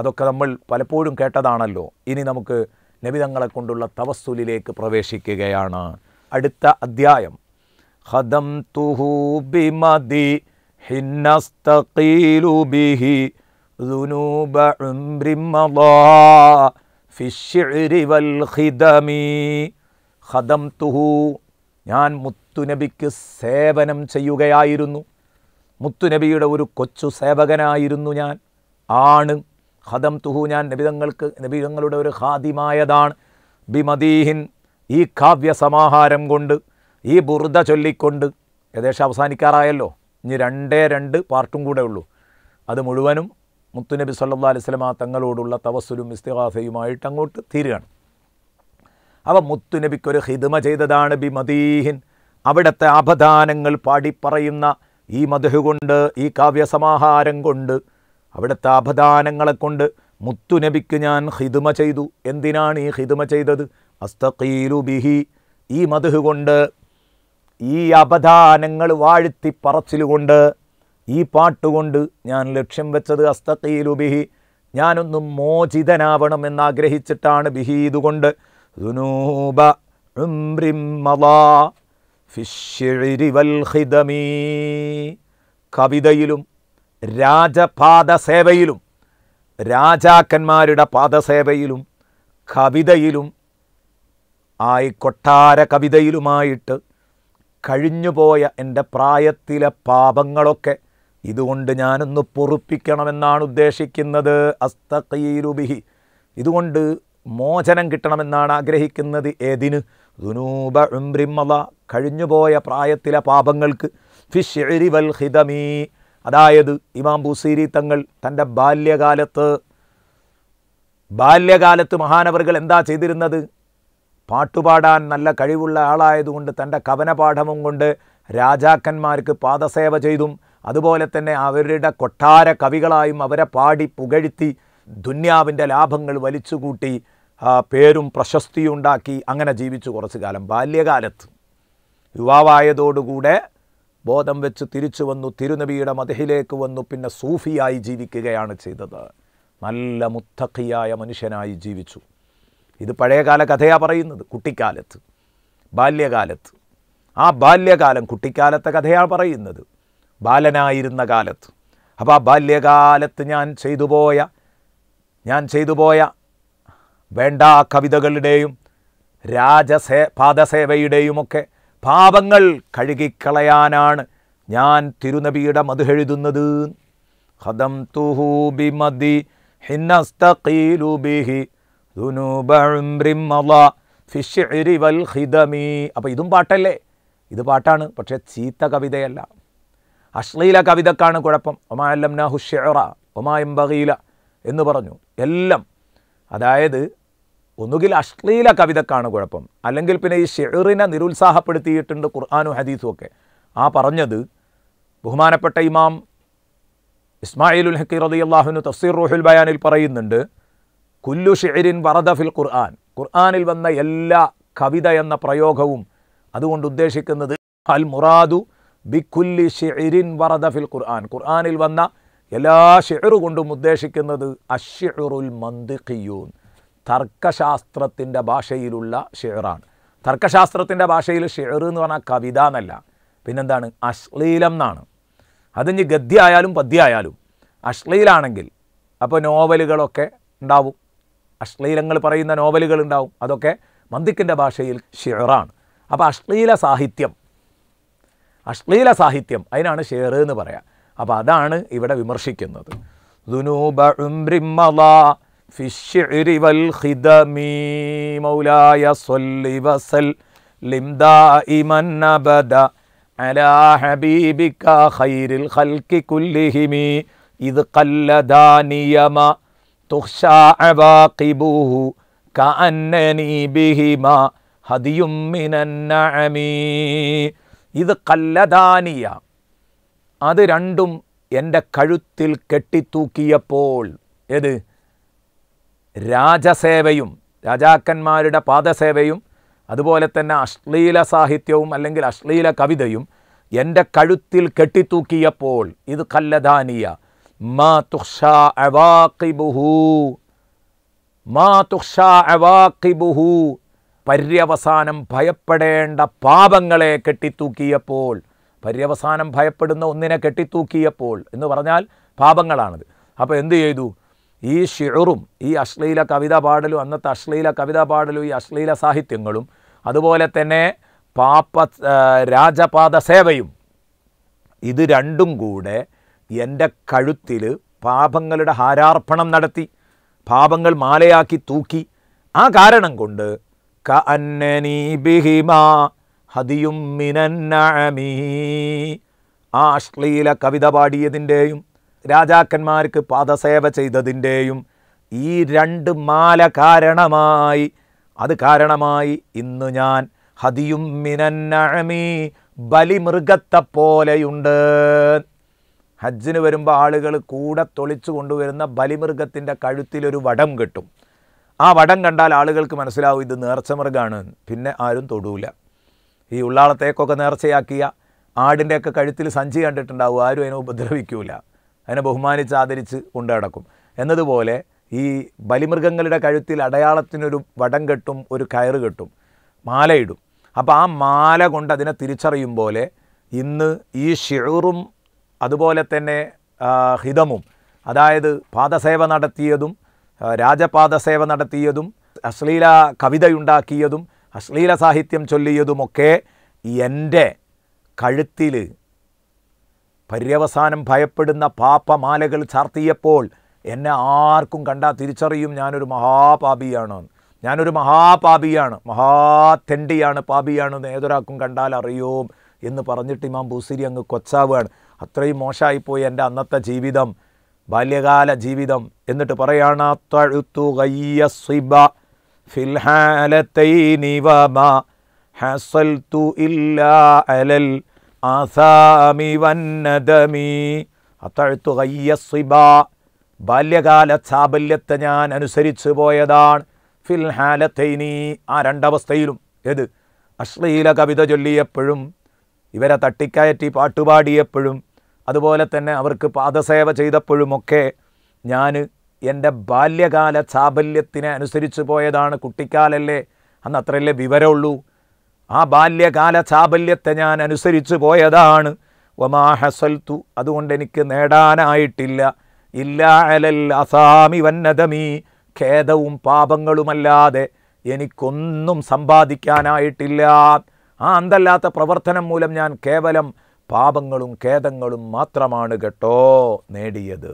അതൊക്കെ നമ്മൾ പലപ്പോഴും കേട്ടതാണല്ലോ ഇനി നമുക്ക് നബിതങ്ങളെ കൊണ്ടുള്ള തവസ്സുലിലേക്ക് പ്രവേശിക്കുകയാണ് അടുത്ത അധ്യായം ഹദം തുഹൂബിമതി ബിഹി ഞാൻ മുത്തുനബിക്ക് സേവനം ചെയ്യുകയായിരുന്നു മുത്തുനബിയുടെ ഒരു കൊച്ചു സേവകനായിരുന്നു ഞാൻ ആണ് ഹദം തുഹു ഞാൻ നബിതങ്ങൾക്ക് നബിതങ്ങളുടെ ഒരു ഹാദിമായതാണ് ബിമദീഹിൻ ഈ കാവ്യസമാഹാരം കൊണ്ട് ഈ ബുറുദ ചൊല്ലിക്കൊണ്ട് ഏകദേശം അവസാനിക്കാറായല്ലോ ഇനി രണ്ടേ രണ്ട് പാർട്ടും കൂടെ ഉള്ളൂ അത് മുഴുവനും മുത്തുനബി സല്ലാ അലിസ്ലമ തങ്ങളോടുള്ള തവസ്സുലും ഇസ്തിഹാസയുമായിട്ട് അങ്ങോട്ട് തീരുകയാണ് അവ മുത്തുനബിക്കൊരു ഹിദ്മ ചെയ്തതാണ് ബി മദീഹിൻ അവിടുത്തെ അപദാനങ്ങൾ പാടിപ്പറയുന്ന ഈ മധു കൊണ്ട് ഈ കാവ്യസമാഹാരം കൊണ്ട് അവിടുത്തെ അപദാനങ്ങളെ കൊണ്ട് മുത്തുനബിക്ക് ഞാൻ ഹിദുമ ചെയ്തു എന്തിനാണ് ഈ ഹിദുമ ചെയ്തത് അസ്തഖീലു ബിഹി ഈ മധുഹ് കൊണ്ട് ഈ അപദാനങ്ങൾ വാഴ്ത്തി പറച്ചിലുകൊണ്ട് ഈ പാട്ടുകൊണ്ട് ഞാൻ ലക്ഷ്യം വെച്ചത് അസ്തഖീലു ബിഹി ഞാനൊന്നും മോചിതനാവണം എന്നാഗ്രഹിച്ചിട്ടാണ് ബിഹി ഇതുകൊണ്ട് കവിതയിലും രാജപാദസേവയിലും രാജാക്കന്മാരുടെ പാദസേവയിലും കവിതയിലും ആയി കൊട്ടാര കവിതയിലുമായിട്ട് കഴിഞ്ഞുപോയ എൻ്റെ പ്രായത്തിലെ പാപങ്ങളൊക്കെ ഇതുകൊണ്ട് ഞാനൊന്ന് പൊറുപ്പിക്കണമെന്നാണ് ഉദ്ദേശിക്കുന്നത് അസ്തീരുബിഹി ഇതുകൊണ്ട് മോചനം കിട്ടണമെന്നാണ് ആഗ്രഹിക്കുന്നത് ഏതിന് ദുനൂബ ഉംറിമല കഴിഞ്ഞുപോയ പ്രായത്തിലെ പാപങ്ങൾക്ക് ഫിഷ് വൽ ഹിതമീ അതായത് ഇമാം ബുസീരി തങ്ങൾ തൻ്റെ ബാല്യകാലത്ത് ബാല്യകാലത്ത് മഹാനവറുകൾ എന്താ ചെയ്തിരുന്നത് പാട്ടുപാടാൻ നല്ല കഴിവുള്ള ആളായതുകൊണ്ട് തൻ്റെ കവനപാഠവും കൊണ്ട് രാജാക്കന്മാർക്ക് പാദസേവ ചെയ്തും അതുപോലെ തന്നെ അവരുടെ കൊട്ടാര കവികളായും അവരെ പാടി പുകഴ്ത്തി ദുന്യാവിൻ്റെ ലാഭങ്ങൾ വലിച്ചുകൂട്ടി പേരും പ്രശസ്തിയും ഉണ്ടാക്കി അങ്ങനെ ജീവിച്ചു കുറച്ചു കാലം ബാല്യകാലത്ത് യുവാവായതോടുകൂടെ ബോധം വെച്ച് തിരിച്ചു വന്നു തിരുനബിയുടെ മതഹിലേക്ക് വന്നു പിന്നെ സൂഫിയായി ജീവിക്കുകയാണ് ചെയ്തത് നല്ല മുത്തഖിയായ മനുഷ്യനായി ജീവിച്ചു ഇത് പഴയകാല കഥയാണ് പറയുന്നത് കുട്ടിക്കാലത്ത് ബാല്യകാലത്ത് ആ ബാല്യകാലം കുട്ടിക്കാലത്തെ കഥയാണ് പറയുന്നത് ബാലനായിരുന്ന കാലത്ത് അപ്പോൾ ആ ബാല്യകാലത്ത് ഞാൻ ചെയ്തു പോയ ഞാൻ ചെയ്തു പോയ വേണ്ട കവിതകളുടെയും രാജസേ പാദസേവയുടെയുമൊക്കെ പാപങ്ങൾ കഴുകിക്കളയാനാണ് ഞാൻ തിരുനബിയുടെ മധുഹെഴുതുന്നത് ഹദം തുഹു ബിമതി ബിഹി അപ്പോൾ ഇതും പാട്ടല്ലേ ഇത് പാട്ടാണ് പക്ഷേ ചീത്ത കവിതയല്ല അശ്ലീല കവിതക്കാണ് കുഴപ്പം ഒമാ അല്ലംനാഹു ഷെറ ഒമാ എംബീല എന്ന് പറഞ്ഞു എല്ലാം അതായത് ഒന്നുകിൽ അശ്ലീല കവിതക്കാണ് കുഴപ്പം അല്ലെങ്കിൽ പിന്നെ ഈ ഷെറിനെ നിരുത്സാഹപ്പെടുത്തിയിട്ടുണ്ട് ഖുർആാനും ഹദീസും ഒക്കെ ആ പറഞ്ഞത് ബഹുമാനപ്പെട്ട ഇമാം ഇസ്മായിലുൽ ഹക്കി അലി അള്ളാഹുനു തഫ്സീർ റോഹുൽ ബയാനിൽ പറയുന്നുണ്ട് കുല്ലു ഷെറിൻ വറദ ഫിൽ ഖുർആൻ ഖുർആാനിൽ വന്ന എല്ലാ കവിത എന്ന പ്രയോഗവും അതുകൊണ്ട് ഉദ്ദേശിക്കുന്നത് അൽ മുറാദു ബി കുല്ലി ഷെറിൻ വറദ ഫിൽ ഖുർആൻ ഖുർആാനിൽ വന്ന എല്ലാ ഷെറു കൊണ്ടും ഉദ്ദേശിക്കുന്നത് അഷ്യുറുൽ മന്ദിഖിയൂൻ തർക്കശാസ്ത്രത്തിൻ്റെ ഭാഷയിലുള്ള ഷെയറാണ് തർക്കശാസ്ത്രത്തിൻ്റെ ഭാഷയിൽ ഷെയർ എന്ന് പറഞ്ഞാൽ കവിത എന്നല്ല പിന്നെന്താണ് അശ്ലീലം എന്നാണ് അതിഞ്ഞ് ഗദ്യമായാലും പദ്യമായാലും അശ്ലീലാണെങ്കിൽ അപ്പോൾ നോവലുകളൊക്കെ ഉണ്ടാവും അശ്ലീലങ്ങൾ പറയുന്ന നോവലുകൾ ഉണ്ടാവും അതൊക്കെ മന്ദിക്കിൻ്റെ ഭാഷയിൽ ഷെയറാണ് അപ്പോൾ അശ്ലീല സാഹിത്യം അശ്ലീല സാഹിത്യം അതിനാണ് ഷെയർ എന്ന് പറയുക അപ്പോൾ അതാണ് ഇവിടെ വിമർശിക്കുന്നത് ദുനൂബ في الشعر والخدم مولاي صل وسلم دائما أبدا على حبيبك خير الخلق كلهم إذ قل دانيما تخشى عواقبه كأنني بهما ഹദിയും മിനന്നഅമീ ഇത് കല്ലദാനിയ അത് രണ്ടും എൻ്റെ കഴുത്തിൽ കെട്ടിത്തൂക്കിയപ്പോൾ ഏത് രാജസേവയും രാജാക്കന്മാരുടെ പാദസേവയും അതുപോലെ തന്നെ അശ്ലീല സാഹിത്യവും അല്ലെങ്കിൽ അശ്ലീല കവിതയും എൻ്റെ കഴുത്തിൽ കെട്ടിത്തൂക്കിയപ്പോൾ ഇത് കല്ലധാനിയ മാ തുഷാ അവാഖിബുഹു മാ തുഷാ അവാഖിബുഹു പര്യവസാനം ഭയപ്പെടേണ്ട പാപങ്ങളെ കെട്ടിത്തൂക്കിയപ്പോൾ പര്യവസാനം ഭയപ്പെടുന്ന ഒന്നിനെ കെട്ടിത്തൂക്കിയപ്പോൾ എന്ന് പറഞ്ഞാൽ പാപങ്ങളാണത് അപ്പോൾ എന്തു ചെയ്തു ഈ ഷിഴറും ഈ അശ്ലീല കവിത പാടലും അന്നത്തെ അശ്ലീല കവിത പാടലും ഈ അശ്ലീല സാഹിത്യങ്ങളും അതുപോലെ തന്നെ പാപ്പ രാജപാത സേവയും ഇത് രണ്ടും കൂടെ എൻ്റെ കഴുത്തിൽ പാപങ്ങളുടെ ഹാരാർപ്പണം നടത്തി പാപങ്ങൾ മാലയാക്കി തൂക്കി ആ കാരണം കൊണ്ട് ക ബിഹിമാ ഹതിയും മിനന്നമീ ആ അശ്ലീല കവിത പാടിയതിൻ്റെയും രാജാക്കന്മാർക്ക് പാദസേവ ചെയ്തതിൻ്റെയും ഈ രണ്ട് മാല കാരണമായി അത് കാരണമായി ഇന്ന് ഞാൻ ഹതിയും മിനന്നഴമീ ബലിമൃഗത്തെപ്പോലെയുണ്ട് ഹജ്ജിന് വരുമ്പോൾ ആളുകൾ കൂടെ തൊളിച്ചു കൊണ്ടുവരുന്ന ബലിമൃഗത്തിൻ്റെ കഴുത്തിലൊരു വടം കെട്ടും ആ വടം കണ്ടാൽ ആളുകൾക്ക് മനസ്സിലാവും ഇത് മൃഗമാണ് പിന്നെ ആരും തൊടൂല ഈ ഉള്ളാളത്തേക്കൊക്കെ നേർച്ചയാക്കിയ ആടിൻ്റെയൊക്കെ കഴുത്തിൽ സഞ്ചി കണ്ടിട്ടുണ്ടാവും ആരും അതിനെ ഉപദ്രവിക്കൂല അതിനെ ബഹുമാനിച്ച് ആദരിച്ച് കൊണ്ടു നടക്കും എന്നതുപോലെ ഈ ബലിമൃഗങ്ങളുടെ കഴുത്തിൽ അടയാളത്തിനൊരു വടം കെട്ടും ഒരു കയറ് കെട്ടും മാലയിടും അപ്പോൾ ആ മാല കൊണ്ട് അതിനെ തിരിച്ചറിയും പോലെ ഇന്ന് ഈ ഷിഴറും അതുപോലെ തന്നെ ഹിതമും അതായത് പാദസേവ നടത്തിയതും രാജപാദസേവ നടത്തിയതും അശ്ലീല കവിതയുണ്ടാക്കിയതും അശ്ലീല സാഹിത്യം ചൊല്ലിയതുമൊക്കെ എൻ്റെ കഴുത്തിൽ പര്യവസാനം ഭയപ്പെടുന്ന പാപ്പമാലകൾ ചാർത്തിയപ്പോൾ എന്നെ ആർക്കും കണ്ടാൽ തിരിച്ചറിയും ഞാനൊരു മഹാപാപിയാണ് ഞാനൊരു മഹാപാപിയാണ് മഹാതെണ്ടിയാണ് പാപിയാണ് എന്ന് ഏതൊരാൾക്കും കണ്ടാൽ അറിയും എന്ന് പറഞ്ഞിട്ട് ഇമാം ബൂസിരി അങ്ങ് കൊച്ചാവുകയാണ് അത്രയും മോശമായിപ്പോയി എൻ്റെ അന്നത്തെ ജീവിതം ബാല്യകാല ജീവിതം എന്നിട്ട് പറയാണ് ഫിൽഹാലത്തൈ നിവമ ഹസൽത്തു ഇല്ലാ അലൽ ആസാമി വന്നതമീ അത്തഴുത്തു കയ്യസിബ ബാല്യകാല ചാബല്യത്തെ ഞാൻ അനുസരിച്ചു പോയതാണ് ഫിൽ ആ രണ്ടവസ്ഥയിലും ഏത് അശ്ലീല കവിത ചൊല്ലിയപ്പോഴും ഇവരെ തട്ടിക്കയറ്റി പാട്ടുപാടിയപ്പോഴും അതുപോലെ തന്നെ അവർക്ക് പാദസേവ ചെയ്തപ്പോഴുമൊക്കെ ഞാൻ എൻ്റെ ബാല്യകാല ചാബല്യത്തിനെ അനുസരിച്ച് പോയതാണ് കുട്ടിക്കാലല്ലേ അന്ന് അത്രയല്ലേ വിവരമുള്ളൂ ആ ബാല്യകാല ചാബല്യത്തെ ഞാൻ അനുസരിച്ച് പോയതാണ് വമാ ഹസൽത്തു അതുകൊണ്ട് എനിക്ക് നേടാനായിട്ടില്ല ഇല്ലാ അലൽ അസാമി വന്നതമീ ഖേദവും പാപങ്ങളുമല്ലാതെ എനിക്കൊന്നും സമ്പാദിക്കാനായിട്ടില്ല ആ അന്തല്ലാത്ത പ്രവർത്തനം മൂലം ഞാൻ കേവലം പാപങ്ങളും ഖേദങ്ങളും മാത്രമാണ് കേട്ടോ നേടിയത്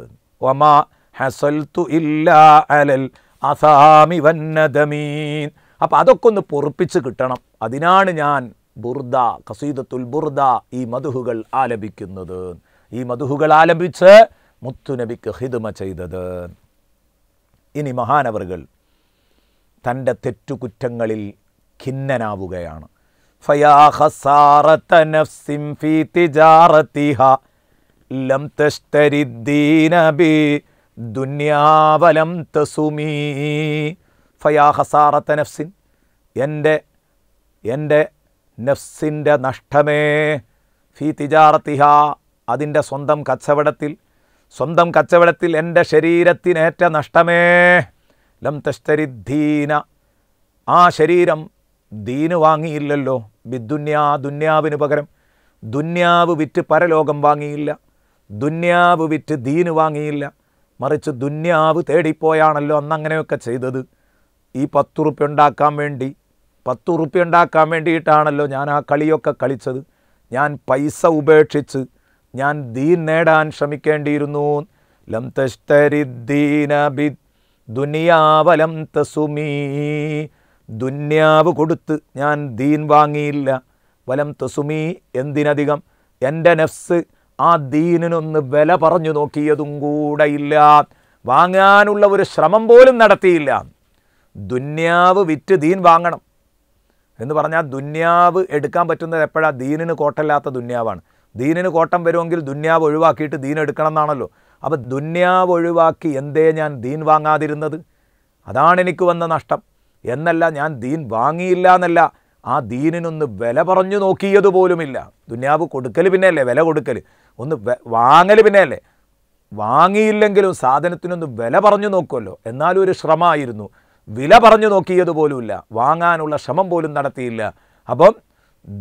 ഒമാ ഹസൽത്തു ഇല്ലാ അലൽ അസാമി വന്നതമീൻ അപ്പോൾ അതൊക്കെ ഒന്ന് പൊറുപ്പിച്ച് കിട്ടണം അതിനാണ് ഞാൻ ബുർദ കസീദത്തുൽ ബുർദ ഈ മധുഹുകൾ ആലപിക്കുന്നത് ഈ മധുഹുകൾ ആലപിച്ച് മുത്തുനബിക്ക് ഹിതുമ ചെയ്തത് ഇനി മഹാനവറുകൾ തൻ്റെ തെറ്റുകുറ്റങ്ങളിൽ ഖിന്നനാവുകയാണ് ലം ദുന്യാവലം തസുമീ ഫയാ ഹസാറത്ത നഫ്സിൻ എൻ്റെ എൻ്റെ നഫ്സിൻ്റെ നഷ്ടമേ ഫി തിജാറത്തിഹ അതിൻ്റെ സ്വന്തം കച്ചവടത്തിൽ സ്വന്തം കച്ചവടത്തിൽ എൻ്റെ ശരീരത്തിനേറ്റ നഷ്ടമേ ലം തശ്തരി ദീന ആ ശരീരം ദീന് വാങ്ങിയില്ലല്ലോ ബിദുന്യാ ദുന്യാവിന് പകരം ദുന്യാവ് വിറ്റ് പരലോകം വാങ്ങിയില്ല ദുന്യാവ് വിറ്റ് ദീന് വാങ്ങിയില്ല മറിച്ച് ദുന്യാവ് തേടിപ്പോയാണല്ലോ അന്നങ്ങനെയൊക്കെ ചെയ്തത് ഈ പത്തുറുപ്പ്യ ഉണ്ടാക്കാൻ വേണ്ടി പത്തുറുപ്പ്യ ഉണ്ടാക്കാൻ വേണ്ടിയിട്ടാണല്ലോ ഞാൻ ആ കളിയൊക്കെ കളിച്ചത് ഞാൻ പൈസ ഉപേക്ഷിച്ച് ഞാൻ ദീൻ നേടാൻ ശ്രമിക്കേണ്ടിയിരുന്നു ലം തസ്തരിദ്ദീനബി ദുനിയാവലം തസുമീ ദുന്യാവ് കൊടുത്ത് ഞാൻ ദീൻ വാങ്ങിയില്ല വലം തസുമീ എന്തിനധികം എൻ്റെ നഫ്സ് ആ ദീനിനൊന്ന് വില പറഞ്ഞു നോക്കിയതും കൂടെ ഇല്ല വാങ്ങാനുള്ള ഒരു ശ്രമം പോലും നടത്തിയില്ല ദുന്യാവ് വിറ്റ് ദീൻ വാങ്ങണം എന്ന് പറഞ്ഞാൽ ദുന്യാവ് എടുക്കാൻ പറ്റുന്നത് എപ്പോഴാണ് ദീനിന് കോട്ടല്ലാത്ത ദുന്യാവാണ് ദീനിന് കോട്ടം വരുമെങ്കിൽ ദുന്യാവ് ഒഴിവാക്കിയിട്ട് ദീൻ എടുക്കണം എന്നാണല്ലോ അപ്പോൾ ദുന്യാവ് ഒഴിവാക്കി എന്തേ ഞാൻ ദീൻ വാങ്ങാതിരുന്നത് അതാണ് എനിക്ക് വന്ന നഷ്ടം എന്നല്ല ഞാൻ ദീൻ വാങ്ങിയില്ല എന്നല്ല ആ ദീനിനൊന്ന് വില പറഞ്ഞു നോക്കിയതുപോലുമില്ല പോലുമില്ല ദുന്യാവ് കൊടുക്കൽ അല്ലേ വില കൊടുക്കൽ ഒന്ന് വാങ്ങൽ അല്ലേ വാങ്ങിയില്ലെങ്കിലും സാധനത്തിനൊന്ന് വില പറഞ്ഞു നോക്കുമല്ലോ എന്നാലും ഒരു ശ്രമമായിരുന്നു വില പറഞ്ഞു നോക്കിയതുപോലുമില്ല വാങ്ങാനുള്ള ശ്രമം പോലും നടത്തിയില്ല അപ്പം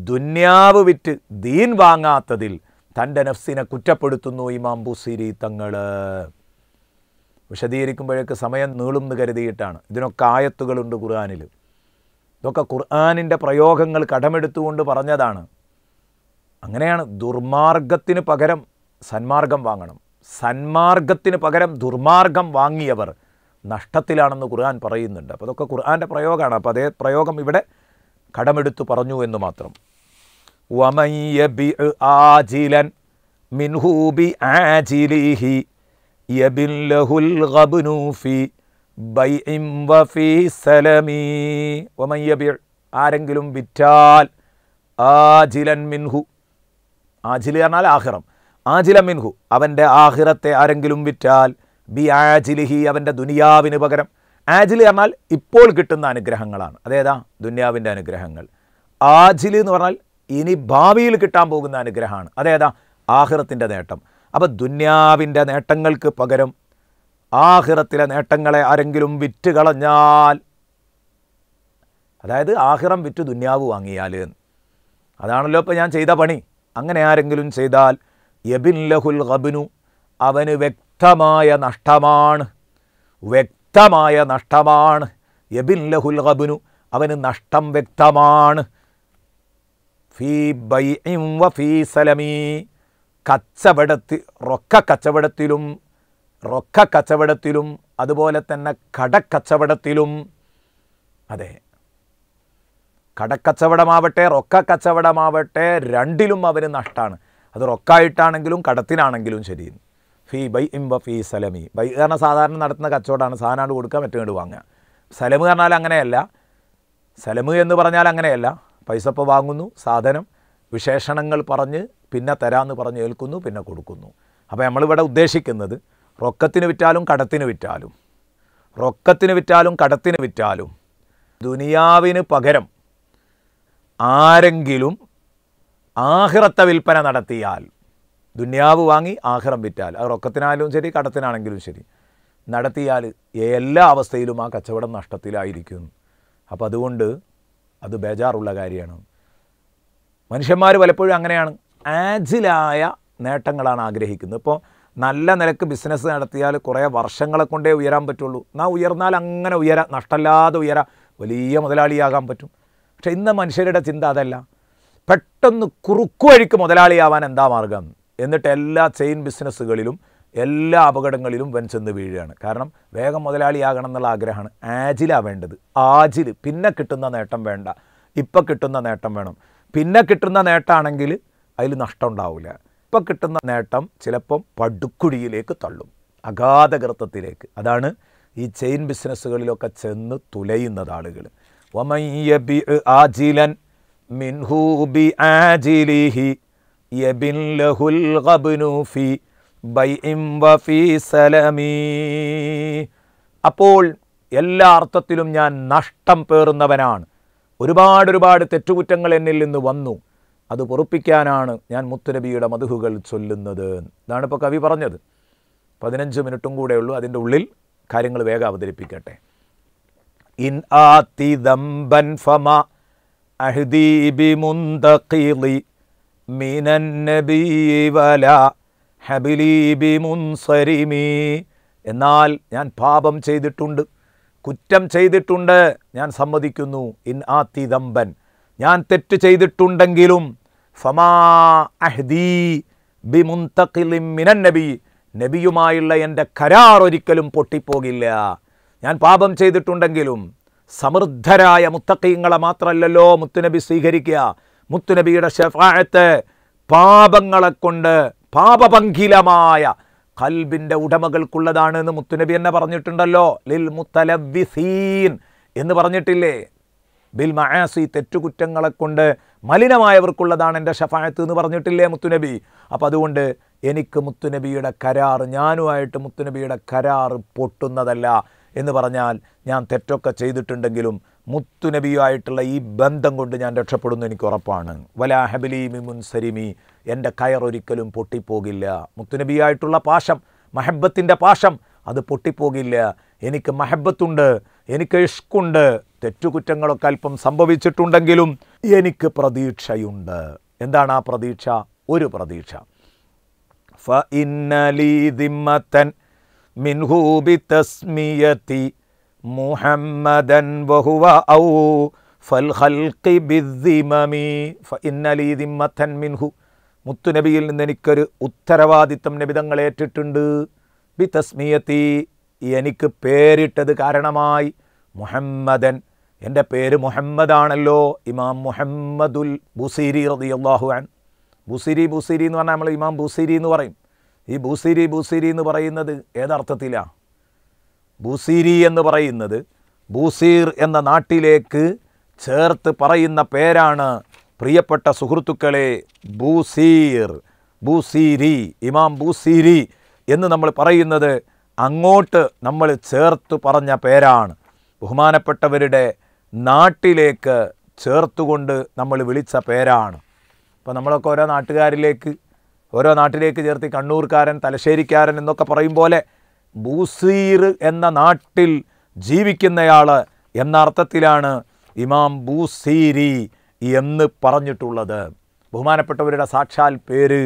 ദുന്യാവ് വിറ്റ് ദീൻ വാങ്ങാത്തതിൽ തൻ്റെ നഫ്സിനെ കുറ്റപ്പെടുത്തുന്നു ഇമാം ബുസിരി തങ്ങൾ വിശദീകരിക്കുമ്പോഴേക്ക് സമയം നീളും എന്ന് കരുതിയിട്ടാണ് ഇതിനൊക്കെ ആയത്തുകളുണ്ട് ഖുർആാനിൽ ഇതൊക്കെ ഖുർആാനിൻ്റെ പ്രയോഗങ്ങൾ കടമെടുത്തുകൊണ്ട് പറഞ്ഞതാണ് അങ്ങനെയാണ് ദുർമാർഗത്തിന് പകരം സന്മാർഗം വാങ്ങണം സന്മാർഗത്തിന് പകരം ദുർമാർഗം വാങ്ങിയവർ നഷ്ടത്തിലാണെന്ന് ഖുർആൻ പറയുന്നുണ്ട് അപ്പോൾ അതൊക്കെ ഖുർആൻ്റെ പ്രയോഗമാണ് അപ്പോൾ അതേ പ്രയോഗം ഇവിടെ കടമെടുത്ത് പറഞ്ഞു എന്ന് മാത്രം ആജിലൻ മിൻഹൂബി ആജിലിഹി യബില്ലഹുൽ ഗബ്നൂഫി ബൈഇം വഫി സലമി ഒമയ്യബി ആരെങ്കിലും വിറ്റാൽ ആജിലൻ മിൻഹു ആജിൽ പറഞ്ഞാൽ ആഹിറം ആജില മിൻഹു അവൻ്റെ ആഹിറത്തെ ആരെങ്കിലും വിറ്റാൽ ബി ആജിലിഹി അവൻ്റെ ദുനിയാവിന് പകരം ആജിലി പറഞ്ഞാൽ ഇപ്പോൾ കിട്ടുന്ന അനുഗ്രഹങ്ങളാണ് അതേതാ ദുന്യാവിൻ്റെ അനുഗ്രഹങ്ങൾ ആജിലി എന്ന് പറഞ്ഞാൽ ഇനി ഭാവിയിൽ കിട്ടാൻ പോകുന്ന അനുഗ്രഹമാണ് അതേതാ ആഹ്റത്തിൻ്റെ നേട്ടം അപ്പോൾ ദുന്യാവിൻ്റെ നേട്ടങ്ങൾക്ക് പകരം ആഹിറത്തിലെ നേട്ടങ്ങളെ ആരെങ്കിലും വിറ്റ് കളഞ്ഞാൽ അതായത് ആഹിറം വിറ്റ് ദുന്യാവ് വാങ്ങിയാൽ അതാണല്ലോ ഇപ്പോൾ ഞാൻ ചെയ്ത പണി അങ്ങനെ ആരെങ്കിലും ചെയ്താൽ യബിൻ ലഹുൽ ഖബിനു അവന് വ്യക്തമായ നഷ്ടമാണ് വ്യക്തമായ നഷ്ടമാണ് എബിൻ ലഹുൽ ഖബുനു അവന് നഷ്ടം വ്യക്തമാണ് ഫീ ബൈ വ ഫീ സലമീ കച്ചവടത്തിൽ റൊക്ക കച്ചവടത്തിലും റൊക്ക കച്ചവടത്തിലും അതുപോലെ തന്നെ കടക്കച്ചവടത്തിലും അതെ കടക്കച്ചവടമാവട്ടെ റൊക്ക കച്ചവടമാവട്ടെ രണ്ടിലും അവന് നഷ്ടമാണ് അത് റൊക്കായിട്ടാണെങ്കിലും കടത്തിനാണെങ്കിലും ശരിയെന്ന് ഫീ ബൈ ഇംബ ഫീ സലമി ബൈ കാരണം സാധാരണ നടത്തുന്ന കച്ചവടമാണ് സാധനമാണ് കൊടുക്കുക മറ്റേങ്ങോട് വാങ്ങുക സലമ് പറഞ്ഞാൽ അങ്ങനെയല്ല സലമ് എന്ന് പറഞ്ഞാൽ അങ്ങനെയല്ല പൈസ ഇപ്പോൾ വാങ്ങുന്നു സാധനം വിശേഷണങ്ങൾ പറഞ്ഞ് പിന്നെ തരാമെന്ന് പറഞ്ഞ് ഏൽക്കുന്നു പിന്നെ കൊടുക്കുന്നു അപ്പോൾ നമ്മളിവിടെ ഉദ്ദേശിക്കുന്നത് റൊക്കത്തിന് വിറ്റാലും കടത്തിന് വിറ്റാലും റൊക്കത്തിന് വിറ്റാലും കടത്തിന് വിറ്റാലും ദുനിയാവിന് പകരം ആരെങ്കിലും ആഹ്റത്തെ വിൽപ്പന നടത്തിയാൽ ദുന്യാവ് വാങ്ങി ആഹ്റം വിറ്റാൽ അത് റൊക്കത്തിനാലും ശരി കടത്തിനാണെങ്കിലും ശരി നടത്തിയാൽ എല്ലാ അവസ്ഥയിലും ആ കച്ചവടം നഷ്ടത്തിലായിരിക്കും അപ്പോൾ അതുകൊണ്ട് അത് ബേജാറുള്ള കാര്യമാണ് മനുഷ്യന്മാർ പലപ്പോഴും അങ്ങനെയാണ് ആജിലായ നേട്ടങ്ങളാണ് ആഗ്രഹിക്കുന്നത് ഇപ്പോൾ നല്ല നിലക്ക് ബിസിനസ് നടത്തിയാൽ കുറേ വർഷങ്ങളെ കൊണ്ടേ ഉയരാൻ പറ്റുള്ളൂ എന്നാൽ ഉയർന്നാൽ അങ്ങനെ ഉയരാ നഷ്ടമല്ലാതെ ഉയരാ വലിയ മുതലാളിയാകാൻ പറ്റും പക്ഷേ ഇന്ന് മനുഷ്യരുടെ ചിന്ത അതല്ല പെട്ടെന്ന് കുറുക്കുവഴിക്ക് മുതലാളിയാവാൻ എന്താ മാർഗം എന്നിട്ട് എല്ലാ ചെയിൻ ബിസിനസ്സുകളിലും എല്ലാ അപകടങ്ങളിലും വൻ ചെന്ന് വീഴുകയാണ് കാരണം വേഗം മുതലാളിയാകണം എന്നുള്ള ആഗ്രഹമാണ് ആജിലാണ് വേണ്ടത് ആജിൽ പിന്നെ കിട്ടുന്ന നേട്ടം വേണ്ട ഇപ്പം കിട്ടുന്ന നേട്ടം വേണം പിന്നെ കിട്ടുന്ന നേട്ടമാണെങ്കിൽ അതിൽ നഷ്ടം ഉണ്ടാവില്ല ഇപ്പം കിട്ടുന്ന നേട്ടം ചിലപ്പം പടുക്കുഴിയിലേക്ക് തള്ളും അഗാധകൃത്വത്തിലേക്ക് അതാണ് ഈ ചെയിൻ ബിസിനസ്സുകളിലൊക്കെ ചെന്ന് തുലയുന്നത് ആളുകൾ ഒമയ്യ ബി ആജിലൻ മിൻഹൂബി ആജിലിഹി യബിൻ ലഹുൽ സലമീ അപ്പോൾ എല്ലാ അർത്ഥത്തിലും ഞാൻ നഷ്ടം പേറുന്നവനാണ് ഒരുപാട് ഒരുപാട് തെറ്റുകുറ്റങ്ങൾ എന്നിൽ നിന്ന് വന്നു അത് പൊറുപ്പിക്കാനാണ് ഞാൻ മുത്തുനബിയുടെ മധുഹുകൾ ചൊല്ലുന്നത് ഇതാണ് ഇപ്പോൾ കവി പറഞ്ഞത് പതിനഞ്ച് മിനിറ്റും ഉള്ളൂ അതിൻ്റെ ഉള്ളിൽ കാര്യങ്ങൾ വേഗം അവതരിപ്പിക്കട്ടെ ഇൻ ആതി ദംബൻ ഫമ അഹ്ദീബി മുന്തഖീലി من النبي ولا ഹബിലീബി എന്നാൽ ഞാൻ പാപം ചെയ്തിട്ടുണ്ട് കുറ്റം ചെയ്തിട്ടുണ്ട് ഞാൻ സമ്മതിക്കുന്നു ഇൻ ആ തിദമ്പൻ ഞാൻ തെറ്റ് ചെയ്തിട്ടുണ്ടെങ്കിലും ഫമാ അഹ്ദീ ബി മുന്തഖിലിം മിനൻ നബി നബിയുമായുള്ള എൻ്റെ കരാർ ഒരിക്കലും പൊട്ടിപ്പോകില്ല ഞാൻ പാപം ചെയ്തിട്ടുണ്ടെങ്കിലും സമൃദ്ധരായ മുത്തഖീങ്ങളെ മാത്രമല്ലല്ലോ മുത്തുനബി സ്വീകരിക്കുക മുത്തുനബിയുടെ ഷഫാഴത്ത് പാപങ്ങളെ കൊണ്ട് പാപപങ്കിലമായ കൽബിൻ്റെ ഉടമകൾക്കുള്ളതാണ് എന്ന് മുത്തുനബി എന്നെ പറഞ്ഞിട്ടുണ്ടല്ലോ ലിൽ മുത്തലബിസീൻ എന്ന് പറഞ്ഞിട്ടില്ലേ ബിൽ മഹാസി തെറ്റുകുറ്റങ്ങളെ കൊണ്ട് മലിനമായവർക്കുള്ളതാണ് എൻ്റെ ഷഫായത്ത് എന്ന് പറഞ്ഞിട്ടില്ലേ മുത്തുനബി അപ്പോൾ അതുകൊണ്ട് എനിക്ക് മുത്തുനബിയുടെ കരാർ ഞാനുമായിട്ട് മുത്തുനബിയുടെ കരാർ പൊട്ടുന്നതല്ല എന്ന് പറഞ്ഞാൽ ഞാൻ തെറ്റൊക്കെ ചെയ്തിട്ടുണ്ടെങ്കിലും മുത്തുനബിയുമായിട്ടുള്ള ഈ ബന്ധം കൊണ്ട് ഞാൻ രക്ഷപ്പെടുന്നു എനിക്ക് ഉറപ്പാണ് വലാ ഹബലീമി മുൻസരിമി എൻ്റെ കയറൊരിക്കലും പൊട്ടിപ്പോകില്ല മുത്തുനബിയായിട്ടുള്ള പാശം മഹബത്തിൻ്റെ പാശം അത് പൊട്ടിപ്പോകില്ല എനിക്ക് മഹബത്തുണ്ട് എനിക്ക് ഇഷ്കുണ്ട് തെറ്റുകുറ്റങ്ങളൊക്കെ അല്പം സംഭവിച്ചിട്ടുണ്ടെങ്കിലും എനിക്ക് പ്രതീക്ഷയുണ്ട് എന്താണ് ആ പ്രതീക്ഷ ഒരു പ്രതീക്ഷ ഫ ഇന്നലി ദിമ്മത്തൻ മിൻഹൂബി തസ്മിയത്തി മുഹമ്മദൻ ബഹുവ ഔ ഫൽ ഹൽക്കി ബിദ്ദിമമി ഫഇന്നലി ദിമ്മത്തൻ മിൻഹു മുത്തുനബിയിൽ നിന്ന് എനിക്കൊരു ഉത്തരവാദിത്തം നബിതങ്ങൾ ഏറ്റിട്ടുണ്ട് ബി തസ്മിയത്തി എനിക്ക് പേരിട്ടത് കാരണമായി മുഹമ്മദൻ എൻ്റെ പേര് മുഹമ്മദാണല്ലോ ഇമാം മുഹമ്മദുൽ ബുസീരി റതിയല്ലാഹു അൻ ബുസിരി ബുസിരി എന്ന് പറഞ്ഞാൽ നമ്മൾ ഇമാം ബുസിരി എന്ന് പറയും ഈ ബുസിരി ബുസിരി എന്ന് പറയുന്നത് ഏതർത്ഥത്തിലാണ് ബുസീരി എന്ന് പറയുന്നത് ബൂസീർ എന്ന നാട്ടിലേക്ക് ചേർത്ത് പറയുന്ന പേരാണ് പ്രിയപ്പെട്ട സുഹൃത്തുക്കളെ ബൂസീർ ബൂസീരി ഇമാം ബൂസീരി എന്ന് നമ്മൾ പറയുന്നത് അങ്ങോട്ട് നമ്മൾ ചേർത്ത് പറഞ്ഞ പേരാണ് ബഹുമാനപ്പെട്ടവരുടെ നാട്ടിലേക്ക് ചേർത്തുകൊണ്ട് നമ്മൾ വിളിച്ച പേരാണ് അപ്പോൾ നമ്മളൊക്കെ ഓരോ നാട്ടുകാരിലേക്ക് ഓരോ നാട്ടിലേക്ക് ചേർത്ത് കണ്ണൂർക്കാരൻ തലശ്ശേരിക്കാരൻ എന്നൊക്കെ പറയും പോലെ ബൂസീർ എന്ന നാട്ടിൽ ജീവിക്കുന്നയാൾ എന്ന അർത്ഥത്തിലാണ് ഇമാം ബൂസീരി എന്ന് പറഞ്ഞിട്ടുള്ളത് ബഹുമാനപ്പെട്ടവരുടെ സാക്ഷാൽ പേര്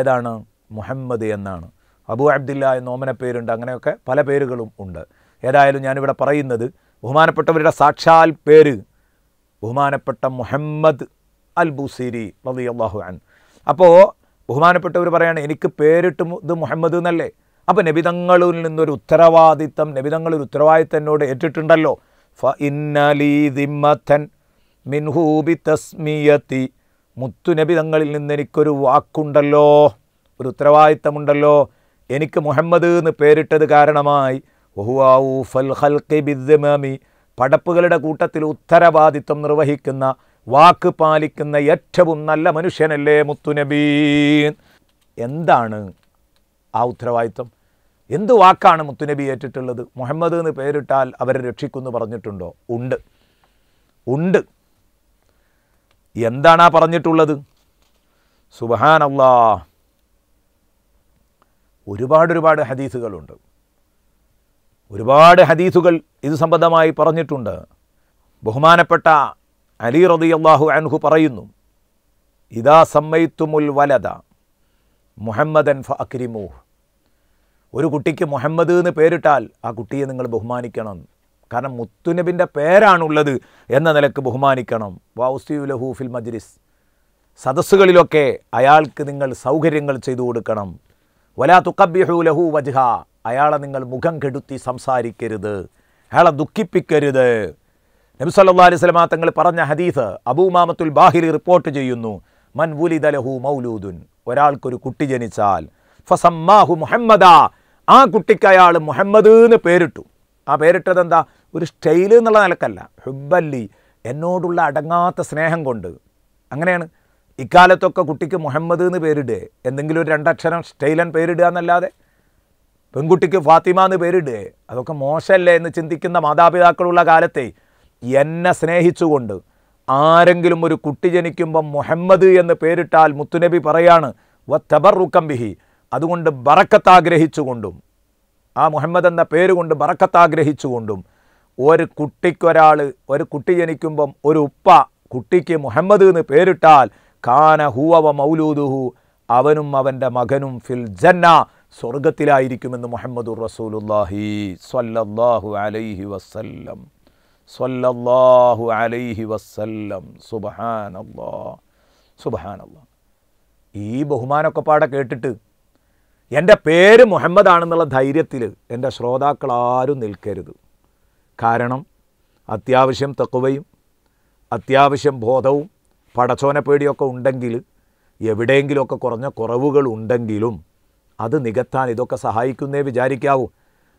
ഏതാണ് മുഹമ്മദ് എന്നാണ് അബു അബ്ദില്ല എന്ന ഓമന പേരുണ്ട് അങ്ങനെയൊക്കെ പല പേരുകളും ഉണ്ട് ഏതായാലും ഞാനിവിടെ പറയുന്നത് ബഹുമാനപ്പെട്ടവരുടെ സാക്ഷാൽ പേര് ബഹുമാനപ്പെട്ട മുഹമ്മദ് അൽ ബുസീരി റബി അള്ളാഹു അൻ അപ്പോൾ ബഹുമാനപ്പെട്ടവർ പറയാണ് എനിക്ക് പേരിട്ട് ഇത് മുഹമ്മദ് എന്നല്ലേ അപ്പോൾ നബിതങ്ങളിൽ നിന്നൊരു ഉത്തരവാദിത്തം നബിതങ്ങൾ ഒരു ഉത്തരവാദിത്തം എന്നോട് ഏറ്റിട്ടുണ്ടല്ലോ ഫ ഇന്നലീ ദിമ്മത്തൻ മിൻഹൂബി തസ്മിയത്തി മുത്തു തങ്ങളിൽ നിന്ന് എനിക്കൊരു വാക്കുണ്ടല്ലോ ഒരു ഉത്തരവാദിത്തമുണ്ടല്ലോ എനിക്ക് മുഹമ്മദ് എന്ന് പേരിട്ടത് കാരണമായി ഫൽ പടപ്പുകളുടെ കൂട്ടത്തിൽ ഉത്തരവാദിത്വം നിർവഹിക്കുന്ന വാക്ക് പാലിക്കുന്ന ഏറ്റവും നല്ല മനുഷ്യനല്ലേ മുത്തുനബീൻ എന്താണ് ആ ഉത്തരവാദിത്വം എന്ത് വാക്കാണ് മുത്തുനബി ഏറ്റിട്ടുള്ളത് മുഹമ്മദ് എന്ന് പേരിട്ടാൽ അവരെ രക്ഷിക്കുമെന്ന് പറഞ്ഞിട്ടുണ്ടോ ഉണ്ട് ഉണ്ട് എന്താണ് ആ പറഞ്ഞിട്ടുള്ളത് സുബഹാനല്ലാ ഒരുപാട് ഒരുപാട് ഹദീസുകളുണ്ട് ഒരുപാട് ഹദീസുകൾ ഇത് സംബന്ധമായി പറഞ്ഞിട്ടുണ്ട് ബഹുമാനപ്പെട്ട അലി അള്ളാഹു അൻഹു പറയുന്നു ഇതാ സമ്മയിത്തുമുൽ വലത മുഹമ്മദൻ ഫ അക്രിമൂഹ് ഒരു കുട്ടിക്ക് മുഹമ്മദ് എന്ന് പേരിട്ടാൽ ആ കുട്ടിയെ നിങ്ങൾ ബഹുമാനിക്കണം കാരണം മുത്തുനബിൻ്റെ പേരാണുള്ളത് എന്ന നിലക്ക് ബഹുമാനിക്കണം വാസ്തുലഹൂഫിൽ മജ്ലിസ് സദസ്സുകളിലൊക്കെ അയാൾക്ക് നിങ്ങൾ സൗകര്യങ്ങൾ ചെയ്തു കൊടുക്കണം വലാ തുക്കബ്യഹു ലഹു വജ്ഹ അയാളെ നിങ്ങൾ മുഖം കെടുത്തി സംസാരിക്കരുത് അയാളെ ദുഃഖിപ്പിക്കരുത് നബി സല്ലാ അലൈഹി തങ്ങൾ പറഞ്ഞ ഹദീസ് അബൂമാമത്തുൽ ബാഹിരി റിപ്പോർട്ട് ചെയ്യുന്നു മൻ വുലിദലഹു മൗലൂദുൻ ഒരാൾക്കൊരു കുട്ടി ജനിച്ചാൽ ഫസമ്മാഹു മുഹമ്മദാ ആ കുട്ടിക്ക് അയാൾ മുഹമ്മദ് എന്ന് പേരിട്ടു ആ പേരിട്ടത് എന്താ ഒരു സ്റ്റൈൽ എന്നുള്ള നിലക്കല്ല ഹുബല്ലി എന്നോടുള്ള അടങ്ങാത്ത സ്നേഹം കൊണ്ട് അങ്ങനെയാണ് ഇക്കാലത്തൊക്കെ കുട്ടിക്ക് മുഹമ്മദ് എന്ന് പേരിടുക എന്തെങ്കിലും ഒരു രണ്ടക്ഷരം സ്റ്റൈലൻ പേരിടുക എന്നല്ലാതെ പെൺകുട്ടിക്ക് ഫാത്തിമ എന്ന് പേരിടുക അതൊക്കെ മോശമല്ലേ എന്ന് ചിന്തിക്കുന്ന മാതാപിതാക്കളുള്ള കാലത്തെ എന്നെ സ്നേഹിച്ചുകൊണ്ട് ആരെങ്കിലും ഒരു കുട്ടി ജനിക്കുമ്പം മുഹമ്മദ് എന്ന് പേരിട്ടാൽ മുത്തുനബി പറയാണ് വ തബർ ബിഹി അതുകൊണ്ട് ബറക്കത്താഗ്രഹിച്ചുകൊണ്ടും ആ മുഹമ്മദ് എന്ന പേരുകൊണ്ട് ബറക്കത്താഗ്രഹിച്ചുകൊണ്ടും ഒരു കുട്ടിക്കൊരാൾ ഒരു കുട്ടി ജനിക്കുമ്പം ഒരു ഉപ്പ കുട്ടിക്ക് മുഹമ്മദ് എന്ന് പേരിട്ടാൽ കാന ഹൂവ മൗലൂദുഹു അവനും അവൻ്റെ മകനും ഫിൽ ജന്ന സ്വർഗത്തിലായിരിക്കുമെന്ന് മുഹമ്മദ് റസൂലുല്ലാഹി സ്വല്ലല്ലാഹു അലൈഹി വസല്ലം സ്വല്ലല്ലാഹു അലൈഹി വസല്ലം സുബഹാനല്ലാ സുബഹാനല്ലാ ഈ ബഹുമാനൊക്കെ പാടെ കേട്ടിട്ട് എൻ്റെ പേര് മുഹമ്മദ് ആണെന്നുള്ള ധൈര്യത്തിൽ എൻ്റെ ശ്രോതാക്കൾ ആരും നിൽക്കരുത് കാരണം അത്യാവശ്യം തെക്കുവയും അത്യാവശ്യം ബോധവും പടച്ചോനെ പേടിയൊക്കെ ഉണ്ടെങ്കിൽ എവിടെയെങ്കിലുമൊക്കെ കുറഞ്ഞ കുറവുകൾ ഉണ്ടെങ്കിലും അത് നികത്താൻ ഇതൊക്കെ സഹായിക്കുന്നേ വിചാരിക്കാവൂ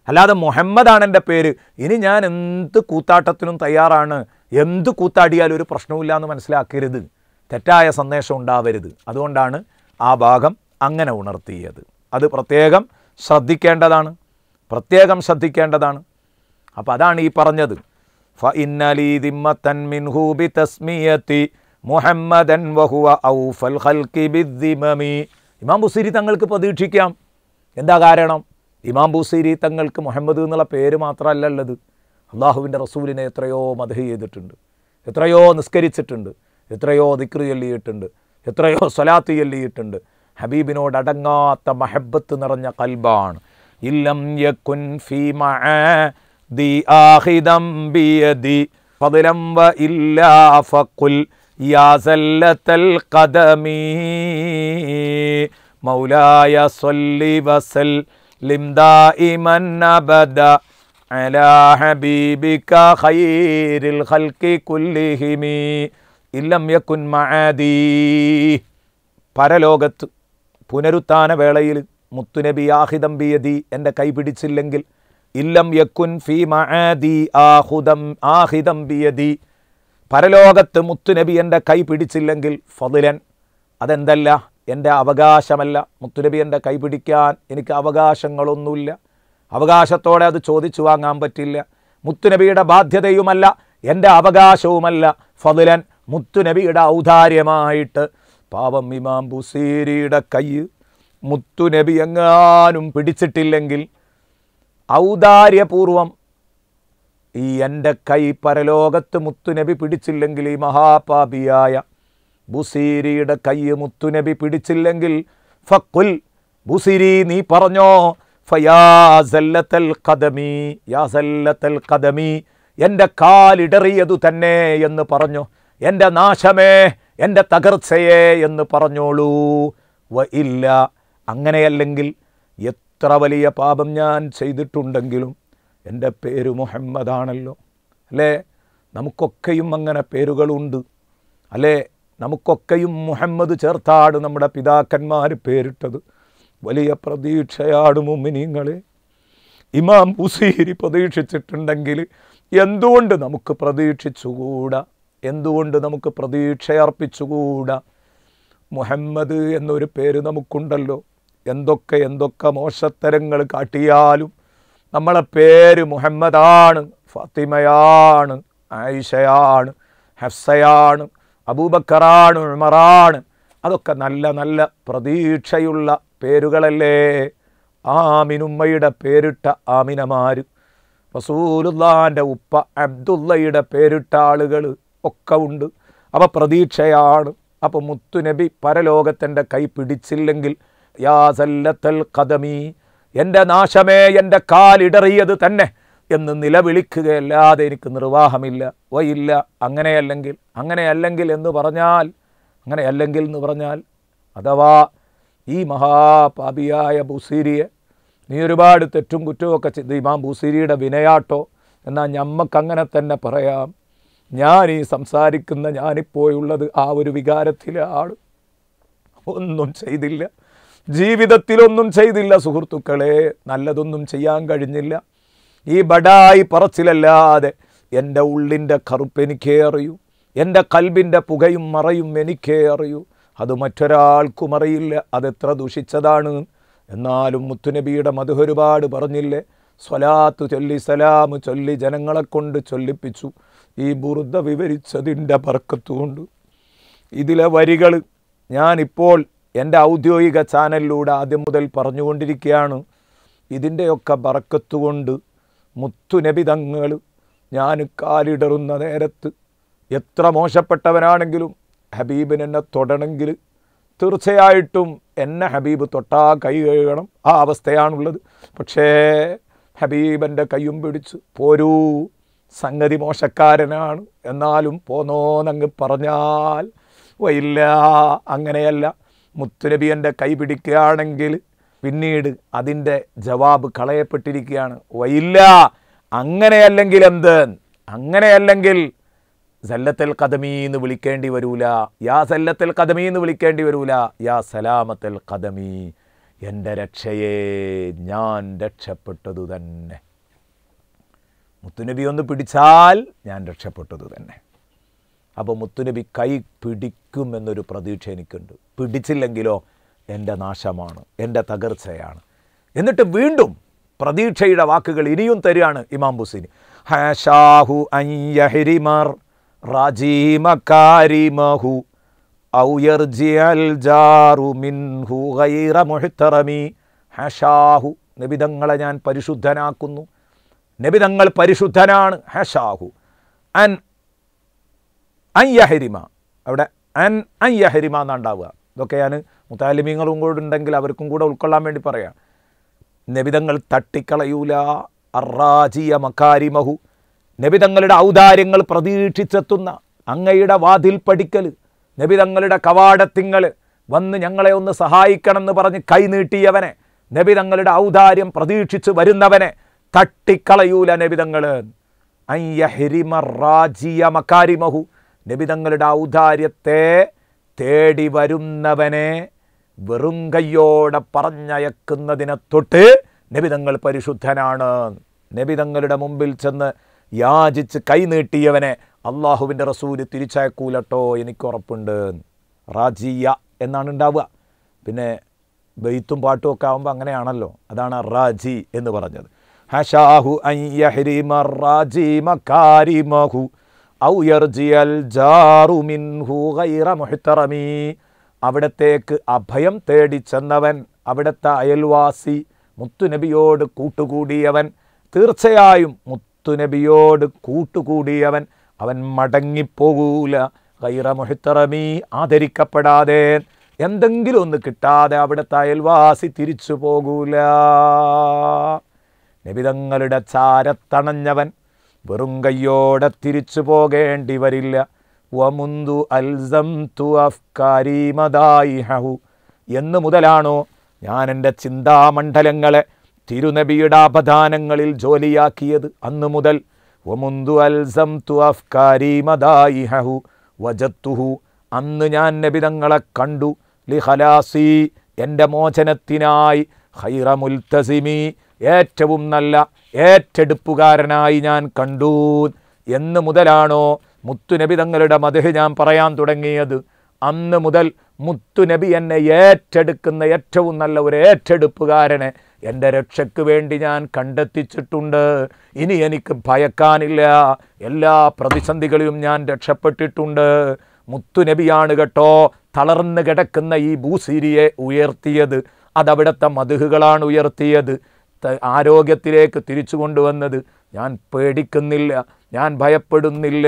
അല്ലാതെ മുഹമ്മദാണ് എൻ്റെ പേര് ഇനി ഞാൻ എന്ത് കൂത്താട്ടത്തിനും തയ്യാറാണ് എന്ത് കൂത്താടിയാലും ഒരു പ്രശ്നവുമില്ല എന്ന് മനസ്സിലാക്കരുത് തെറ്റായ സന്ദേശം ഉണ്ടാവരുത് അതുകൊണ്ടാണ് ആ ഭാഗം അങ്ങനെ ഉണർത്തിയത് അത് പ്രത്യേകം ശ്രദ്ധിക്കേണ്ടതാണ് പ്രത്യേകം ശ്രദ്ധിക്കേണ്ടതാണ് അപ്പോൾ അതാണ് ഈ പറഞ്ഞത് ഫ ഇന്നലി തസ്മിയത്തി മുഹമ്മദൻ വഹുവ ഔഫൽ ഇമാം തങ്ങൾക്ക് പ്രതീക്ഷിക്കാം എന്താ കാരണം ഇമാം തങ്ങൾക്ക് മുഹമ്മദ് എന്നുള്ള പേര് മാത്രമല്ല ഉള്ളത് അള്ളാഹുവിൻ്റെ റസൂലിനെ എത്രയോ മദഹ് ചെയ്തിട്ടുണ്ട് എത്രയോ നിസ്കരിച്ചിട്ടുണ്ട് എത്രയോ ദിക്ർ ചൊല്ലിയിട്ടുണ്ട് എത്രയോ സ്വലാത്ത് ചൊല്ലിയിട്ടുണ്ട് ഹബീബിനോട് അടങ്ങാത്ത മഹബത്ത് നിറഞ്ഞ കൽബാണ് ഇല്ലം യക്കുൻ ഫീ ദി ആഹിദം ഫദലം വ ഇല്ലാ ഫഖുൽ യാ മൗലായ സല്ലി ലിം അലാ ഹബീബിക ഖൈരിൽ ഇല്ലം യക്കുൻ മഅദീ പരലോകത്ത് പുനരുത്ഥാന വേളയിൽ മുത്തുനബി ആഹിദം ബിയതി എൻ്റെ കൈ പിടിച്ചില്ലെങ്കിൽ ഇല്ലം യക്കുൻ ഫി മഅദി ആഹുദം ആഹിദം ബിയതി പരലോകത്ത് മുത്തുനബി എൻ്റെ കൈ പിടിച്ചില്ലെങ്കിൽ ഫതിലൻ അതെന്തല്ല എൻ്റെ അവകാശമല്ല മുത്തുനബി എൻ്റെ കൈ പിടിക്കാൻ എനിക്ക് അവകാശങ്ങളൊന്നുമില്ല അവകാശത്തോടെ അത് ചോദിച്ചു വാങ്ങാൻ പറ്റില്ല മുത്തുനബിയുടെ ബാധ്യതയുമല്ല എൻ്റെ അവകാശവുമല്ല ഫതിലൻ മുത്തുനബിയുടെ ഔദാര്യമായിട്ട് പാവം ഇമാം ബുസേരിയുടെ കൈ മുത്തു നബി എങ്ങാനും പിടിച്ചിട്ടില്ലെങ്കിൽ ഔദാര്യപൂർവം ഈ എൻ്റെ കൈ പരലോകത്ത് മുത്തുനബി പിടിച്ചില്ലെങ്കിൽ ഈ മഹാപാപിയായ ബുസീരിയുടെ കൈ മുത്തുനബി പിടിച്ചില്ലെങ്കിൽ ഫക്കുൽ ബുസിരി നീ പറഞ്ഞോ ഫയാസല്ലത്തൽ കദമി യാസല്ലത്തൽ കദമി എൻ്റെ കാലിടറിയതു തന്നെ എന്ന് പറഞ്ഞു എൻ്റെ നാശമേ എൻ്റെ തകർച്ചയെ എന്ന് പറഞ്ഞോളൂ വ ഇല്ല അങ്ങനെയല്ലെങ്കിൽ എത്ര വലിയ പാപം ഞാൻ ചെയ്തിട്ടുണ്ടെങ്കിലും എൻ്റെ പേര് മുഹമ്മദാണല്ലോ അല്ലേ നമുക്കൊക്കെയും അങ്ങനെ പേരുകളുണ്ട് അല്ലേ നമുക്കൊക്കെയും മുഹമ്മദ് ചേർത്താണ് നമ്മുടെ പിതാക്കന്മാർ പേരിട്ടത് വലിയ പ്രതീക്ഷയാണ് മുമ്മിനിങ്ങളെ ഇമാം ഉസീരി പ്രതീക്ഷിച്ചിട്ടുണ്ടെങ്കിൽ എന്തുകൊണ്ട് നമുക്ക് പ്രതീക്ഷിച്ചുകൂടാ എന്തുകൊണ്ട് നമുക്ക് പ്രതീക്ഷയർപ്പിച്ചുകൂടാ മുഹമ്മദ് എന്നൊരു പേര് നമുക്കുണ്ടല്ലോ എന്തൊക്കെ എന്തൊക്കെ മോശത്തരങ്ങൾ കാട്ടിയാലും നമ്മളെ പേര് മുഹമ്മദാണ് ഫാത്തിമയാണ് ആയിഷയാണ് ഹഫ്സയാണ് അബൂബക്കറാണ് ഉമറാണ് അതൊക്കെ നല്ല നല്ല പ്രതീക്ഷയുള്ള പേരുകളല്ലേ ആമിനുമ്മയുടെ പേരിട്ട ആമിനമാർ റസൂലുല്ലാൻ്റെ ഉപ്പ അബ്ദുള്ളയുടെ പേരിട്ട ആളുകൾ ഒക്കെ ഉണ്ട് അപ്പോൾ പ്രതീക്ഷയാണ് അപ്പോൾ മുത്തുനബി പരലോകത്തിൻ്റെ കൈ പിടിച്ചില്ലെങ്കിൽ യാസല്ലത്തൽ കഥമീ എൻ്റെ നാശമേ എൻ്റെ കാലിടറിയത് തന്നെ എന്ന് നിലവിളിക്കുകയല്ലാതെ എനിക്ക് നിർവാഹമില്ല വയില്ല അങ്ങനെയല്ലെങ്കിൽ അങ്ങനെയല്ലെങ്കിൽ എന്ന് പറഞ്ഞാൽ അങ്ങനെയല്ലെങ്കിൽ എന്ന് പറഞ്ഞാൽ അഥവാ ഈ മഹാപാപിയായ ബുസീരിയെ നീ ഒരുപാട് തെറ്റും കുറ്റവും ഒക്കെ ചെയ്ത് ഇമാം ബുസീരിയുടെ വിനയാട്ടോ എന്നാൽ ഞമ്മക്കങ്ങനെ തന്നെ പറയാം ഞാൻ ഈ സംസാരിക്കുന്ന ഞാനിപ്പോഴുള്ളത് ആ ഒരു വികാരത്തിലെ ആൾ ഒന്നും ചെയ്തില്ല ജീവിതത്തിലൊന്നും ചെയ്തില്ല സുഹൃത്തുക്കളെ നല്ലതൊന്നും ചെയ്യാൻ കഴിഞ്ഞില്ല ഈ ബഡായി പറച്ചിലല്ലാതെ എൻ്റെ ഉള്ളിൻ്റെ എനിക്കേ അറിയൂ എൻ്റെ കൽബിൻ്റെ പുകയും മറയും എനിക്കേ അറിയൂ അത് മറ്റൊരാൾക്കും അറിയില്ല അതെത്ര ദുഷിച്ചതാണ് എന്നാലും മുത്തുനബിയുടെ മധു പറഞ്ഞില്ലേ സ്വലാത്ത് ചൊല്ലി സലാമു ചൊല്ലി ജനങ്ങളെ കൊണ്ട് ചൊല്ലിപ്പിച്ചു ഈ ബുറുദ വിവരിച്ചതിൻ്റെ പറക്കത്തുകൊണ്ട് ഇതിലെ വരികൾ ഞാനിപ്പോൾ എൻ്റെ ഔദ്യോഗിക ചാനലിലൂടെ ആദ്യം മുതൽ പറഞ്ഞുകൊണ്ടിരിക്കുകയാണ് ഇതിൻ്റെയൊക്കെ പറക്കത്തുകൊണ്ട് മുത്തുനബിതങ്ങൾ ഞാൻ കാലിടറുന്ന നേരത്ത് എത്ര മോശപ്പെട്ടവനാണെങ്കിലും ഹബീബിന് എന്നെ തൊടണമെങ്കിൽ തീർച്ചയായിട്ടും എന്നെ ഹബീബ് തൊട്ടാ കൈ കഴുകണം ആ അവസ്ഥയാണുള്ളത് പക്ഷേ ഹബീബൻ്റെ കയ്യും പിടിച്ച് പോരൂ സംഗതി മോശക്കാരനാണ് എന്നാലും പോന്നോന്നങ്ങ് പറഞ്ഞാൽ വയില്ല അങ്ങനെയല്ല മുത്തുനബി എൻ്റെ കൈ പിടിക്കുകയാണെങ്കിൽ പിന്നീട് അതിൻ്റെ ജവാബ് കളയപ്പെട്ടിരിക്കുകയാണ് വയില്ല അങ്ങനെയല്ലെങ്കിൽ എന്ത് അങ്ങനെയല്ലെങ്കിൽ സല്ലത്തൽ കദമീ എന്ന് വിളിക്കേണ്ടി വരൂല യാ സല്ലത്തൽ കദമീ എന്ന് വിളിക്കേണ്ടി വരൂല യാ സലാമത്തൽ കദമീ എൻ്റെ രക്ഷയെ ഞാൻ രക്ഷപ്പെട്ടതു തന്നെ മുത്തുനബി ഒന്ന് പിടിച്ചാൽ ഞാൻ രക്ഷപ്പെട്ടതു തന്നെ അപ്പോൾ മുത്തുനബി കൈ പിടിക്കുമെന്നൊരു പ്രതീക്ഷ എനിക്കുണ്ട് പിടിച്ചില്ലെങ്കിലോ എൻ്റെ നാശമാണ് എൻ്റെ തകർച്ചയാണ് എന്നിട്ട് വീണ്ടും പ്രതീക്ഷയുടെ വാക്കുകൾ ഇനിയും തരികയാണ് ഇമാം ബുസിന് ഹാഷാഹു അയ്യഹരിമർ റാജീമകാരിമഹു ഹഷാഹു നബിതങ്ങളെ ഞാൻ പരിശുദ്ധനാക്കുന്നു നബിതങ്ങൾ പരിശുദ്ധനാണ് ഹഷാഹു അൻ അവിടെ അൻ അയ്യഹരിമ എന്നാണ്ടാവുക ഉണ്ടാവുക ഇതൊക്കെ ഞാൻ മുത്താലിമീങ്ങളും കൂടെ ഉണ്ടെങ്കിൽ അവർക്കും കൂടെ ഉൾക്കൊള്ളാൻ വേണ്ടി പറയാം നബിതങ്ങൾ തട്ടിക്കളയൂല അറാജിയ മക്കാരിമഹു നബിതങ്ങളുടെ ഔദാര്യങ്ങൾ പ്രതീക്ഷിച്ചെത്തുന്ന അങ്ങയുടെ വാതിൽ പഠിക്കൽ നബി തങ്ങളുടെ കവാടത്തിങ്ങൾ വന്ന് ഞങ്ങളെ ഒന്ന് സഹായിക്കണം എന്ന് പറഞ്ഞ് കൈനീട്ടിയവനെ നബി തങ്ങളുടെ ഔദാര്യം പ്രതീക്ഷിച്ച് വരുന്നവനെ തട്ടിക്കളയൂല നബി തങ്ങൾ മക്കാരിമഹു നബി തങ്ങളുടെ ഔദാര്യത്തെ തേടി വരുന്നവനെ വെറും കയ്യോടെ പറഞ്ഞയക്കുന്നതിനെ തൊട്ട് നബി തങ്ങൾ പരിശുദ്ധനാണ് നബി തങ്ങളുടെ മുമ്പിൽ ചെന്ന് യാചിച്ച് കൈനീട്ടിയവനെ അള്ളാഹുവിൻ്റെ റസൂല് തിരിച്ചയക്കൂലട്ടോ എനിക്ക് ഉറപ്പുണ്ട് റാജിയ എന്നാണ് ഉണ്ടാവുക പിന്നെ ബെയ്ത്തും പാട്ടും ഒക്കെ ആകുമ്പോൾ അങ്ങനെയാണല്ലോ അതാണ് റാജി എന്ന് പറഞ്ഞത് ഹഷാഹു റാജിമഹു അവിടത്തേക്ക് അഭയം തേടി ചെന്നവൻ അവിടുത്തെ അയൽവാസി മുത്തുനബിയോട് കൂട്ടുകൂടിയവൻ തീർച്ചയായും മുത്തു നബിയോട് കൂട്ടുകൂടിയവൻ അവൻ മടങ്ങിപ്പോകൂല കൈറ മുഹിത്തറമീ ആദരിക്കപ്പെടാതെ എന്തെങ്കിലും ഒന്ന് കിട്ടാതെ അവിടുത്തെ അയൽവാസി തിരിച്ചു പോകൂല നബിതങ്ങളുടെ ചാരത്തണഞ്ഞവൻ വെറും കയ്യോടെ തിരിച്ചു പോകേണ്ടി വരില്ല വമുന്തു അൽസം തു അഫ്കാരിമദായിഹു എന്നു മുതലാണോ ഞാൻ എൻ്റെ ചിന്താമണ്ഡലങ്ങളെ തിരുനബിയുടെ അപദാനങ്ങളിൽ ജോലിയാക്കിയത് അന്നു മുതൽ അഫ്കാരിമദായിഹു വജത്തുഹു അന്ന് ഞാൻ നബിതങ്ങളെ കണ്ടു ലിഹലാസി എൻ്റെ മോചനത്തിനായി ഹൈറമുൽത്തസിമി ഏറ്റവും നല്ല ഏറ്റെടുപ്പുകാരനായി ഞാൻ കണ്ടു എന്ന് മുതലാണോ മുത്തുനബിതങ്ങളുടെ തങ്ങളുടെ മതഹ് ഞാൻ പറയാൻ തുടങ്ങിയത് അന്ന് മുതൽ മുത്തുനബി എന്നെ ഏറ്റെടുക്കുന്ന ഏറ്റവും നല്ല ഒരു ഏറ്റെടുപ്പുകാരനെ എൻ്റെ രക്ഷയ്ക്ക് വേണ്ടി ഞാൻ കണ്ടെത്തിച്ചിട്ടുണ്ട് ഇനി എനിക്ക് ഭയക്കാനില്ല എല്ലാ പ്രതിസന്ധികളിലും ഞാൻ രക്ഷപ്പെട്ടിട്ടുണ്ട് മുത്തുനബിയാണ് കേട്ടോ തളർന്നു കിടക്കുന്ന ഈ ഭൂസിരിയെ ഉയർത്തിയത് അതവിടുത്തെ മധുഹുകളാണ് ഉയർത്തിയത് ആരോഗ്യത്തിലേക്ക് തിരിച്ചു കൊണ്ടുവന്നത് ഞാൻ പേടിക്കുന്നില്ല ഞാൻ ഭയപ്പെടുന്നില്ല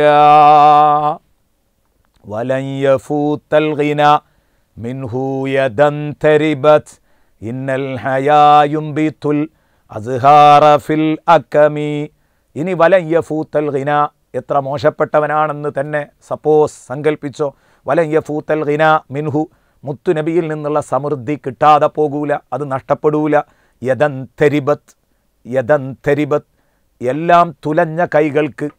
വലയ്യഫൂത്തൽ ഹിന منه يدا تربت إن ഇനി വല ഹിന എത്ര മോശപ്പെട്ടവനാണെന്ന് തന്നെ സപ്പോസ് സങ്കല്പിച്ചോ വല യഫൂത്തൽ ഹിന മിൻഹു മുത്തുനബിയിൽ നിന്നുള്ള സമൃദ്ധി കിട്ടാതെ പോകൂല അത് നഷ്ടപ്പെടൂല യദന്തരിബത് യദന്തരിബത് എല്ലാം തുലഞ്ഞ കൈകൾക്ക്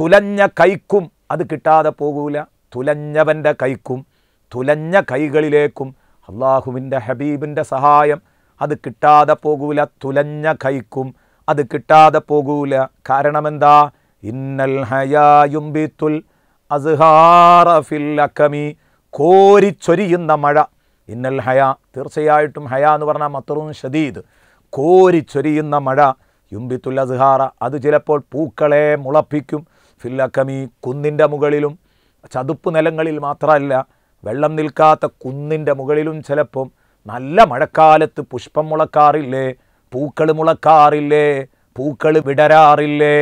തുലഞ്ഞ കൈക്കും അത് കിട്ടാതെ പോകൂല തുലഞ്ഞവൻ്റെ കൈക്കും തുലഞ്ഞ കൈകളിലേക്കും അള്ളാഹുവിൻ്റെ ഹബീബിൻ്റെ സഹായം അത് കിട്ടാതെ പോകൂല തുലഞ്ഞ കൈക്കും അത് കിട്ടാതെ പോകൂല കാരണമെന്താ ഇന്നൽ ഹയായുംബിത്തുൽ അസ്ഹാറഫില്ലക്കമി കോരിച്ചൊരിയുന്ന മഴ ഇന്നൽ ഹയ തീർച്ചയായിട്ടും ഹയ എന്ന് പറഞ്ഞാൽ മത്തറും ഷദീദ് കോരിച്ചൊരിയുന്ന മഴ യുംബിത്തുൽ അസുഹാറ അത് ചിലപ്പോൾ പൂക്കളെ മുളപ്പിക്കും ഫില്ലക്കമി കുന്നിൻ്റെ മുകളിലും ചതുപ്പ് നിലങ്ങളിൽ മാത്രമല്ല വെള്ളം നിൽക്കാത്ത കുന്നിൻ്റെ മുകളിലും ചിലപ്പം നല്ല മഴക്കാലത്ത് പുഷ്പം മുളക്കാറില്ലേ പൂക്കൾ മുളക്കാറില്ലേ പൂക്കൾ വിടരാറില്ലേ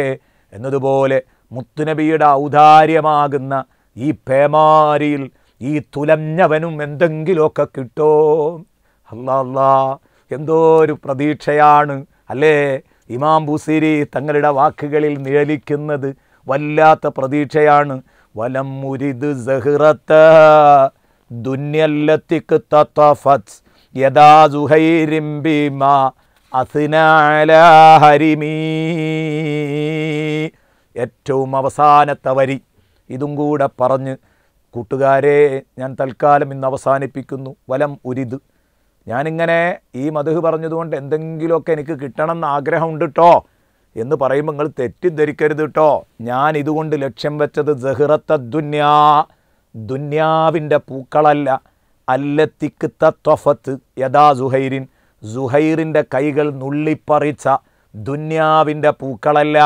എന്നതുപോലെ മുത്തുനബിയുടെ ഔദാര്യമാകുന്ന ഈ പേമാരിയിൽ ഈ തുലഞ്ഞവനും എന്തെങ്കിലുമൊക്കെ കിട്ടോ അല്ലാ അല്ലാ എന്തോ ഒരു പ്രതീക്ഷയാണ് അല്ലേ ഇമാം ബുസിരി തങ്ങളുടെ വാക്കുകളിൽ നിഴലിക്കുന്നത് വല്ലാത്ത പ്രതീക്ഷയാണ് വലം മുരിദ് സഹ്റത്ത ദുന്യല്ലത്തിക്ക് തത്തഫത് യഥാ സുഹൈരിം ഭീമ അസിനാല ഹരിമീ ഏറ്റവും അവസാനത്തെ വരി ഇതും കൂടെ പറഞ്ഞ് കൂട്ടുകാരെ ഞാൻ തൽക്കാലം ഇന്ന് അവസാനിപ്പിക്കുന്നു വലം ഉരിത് ഞാനിങ്ങനെ ഈ മധു പറഞ്ഞതുകൊണ്ട് എന്തെങ്കിലുമൊക്കെ എനിക്ക് കിട്ടണം എന്ന് ആഗ്രഹമുണ്ട് കേട്ടോ എന്ന് പറയുമ്പോൾ നിങ്ങൾ തെറ്റിദ്ധരിക്കരുത് കേട്ടോ ഞാൻ ഇതുകൊണ്ട് ലക്ഷ്യം വെച്ചത് ജഹിറത്ത ദുന്യാ ദുന്യാവിൻ്റെ പൂക്കളല്ല അല്ലത്തിക്ക് തത്വഫത്ത് യഥാ സുഹൈരിൻ സുഹൈറിൻ്റെ കൈകൾ നുള്ളിപ്പറിച്ച ദുന്യാവിൻ്റെ പൂക്കളല്ല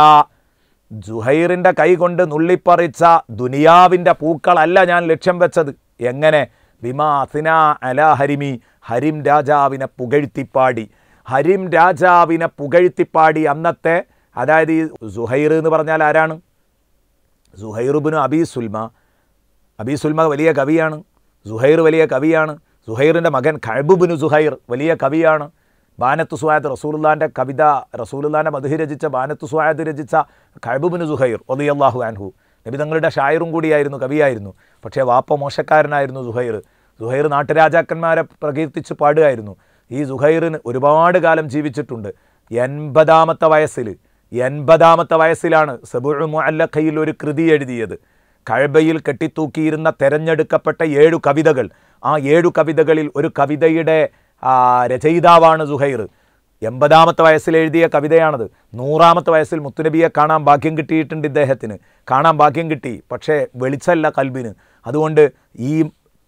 ജുഹൈറിൻ്റെ കൈകൊണ്ട് നുള്ളിപ്പറിച്ച ദുനിയാവിൻ്റെ പൂക്കളല്ല ഞാൻ ലക്ഷ്യം വെച്ചത് എങ്ങനെ ബിമാ അല ഹരിമി ഹരിം രാജാവിനെ പുകഴ്ത്തിപ്പാടി ഹരിം രാജാവിനെ പുകഴ്ത്തിപ്പാടി അന്നത്തെ അതായത് ഈ സുഹൈർ എന്ന് പറഞ്ഞാൽ ആരാണ് സുഹൈറുബിന് അബി സുൽമ അബി സുൽമ വലിയ കവിയാണ് സുഹൈർ വലിയ കവിയാണ് സുഹൈറിൻ്റെ മകൻ ഖഴബുബിനു സുഹൈർ വലിയ കവിയാണ് ബാനത്ത് സുഹാദ് റസൂലുല്ലാൻ്റെ കവിത റസൂലുല്ലാൻ്റെ മധുഹി രചിച്ച ബാനത്ത് സുഹാദ് രചിച്ച ഖഴബുബിനു സുഹൈർ ഒലിയല്ലാഹു അൻഹു നബി തങ്ങളുടെ ഷായറും കൂടിയായിരുന്നു കവിയായിരുന്നു പക്ഷേ വാപ്പ മോശക്കാരനായിരുന്നു സുഹൈർ സുഹൈർ നാട്ടുരാജാക്കന്മാരെ പ്രകീർത്തിച്ച് പാടുകയായിരുന്നു ഈ സുഹൈറിന് ഒരുപാട് കാലം ജീവിച്ചിട്ടുണ്ട് എൺപതാമത്തെ വയസ്സിൽ എൺപതാമത്തെ വയസ്സിലാണ് സബുഴ് മുഅല്ലഖയിൽ ഒരു കൃതി എഴുതിയത് കഴബയിൽ കെട്ടിത്തൂക്കിയിരുന്ന തെരഞ്ഞെടുക്കപ്പെട്ട ഏഴു കവിതകൾ ആ ഏഴു കവിതകളിൽ ഒരു കവിതയുടെ രചയിതാവാണ് സുഹൈർ എൺപതാമത്തെ വയസ്സിൽ എഴുതിയ കവിതയാണത് നൂറാമത്തെ വയസ്സിൽ മുത്തുനബിയെ കാണാൻ ഭാഗ്യം കിട്ടിയിട്ടുണ്ട് ഇദ്ദേഹത്തിന് കാണാൻ ഭാഗ്യം കിട്ടി പക്ഷേ വെളിച്ചല്ല കൽബിന് അതുകൊണ്ട് ഈ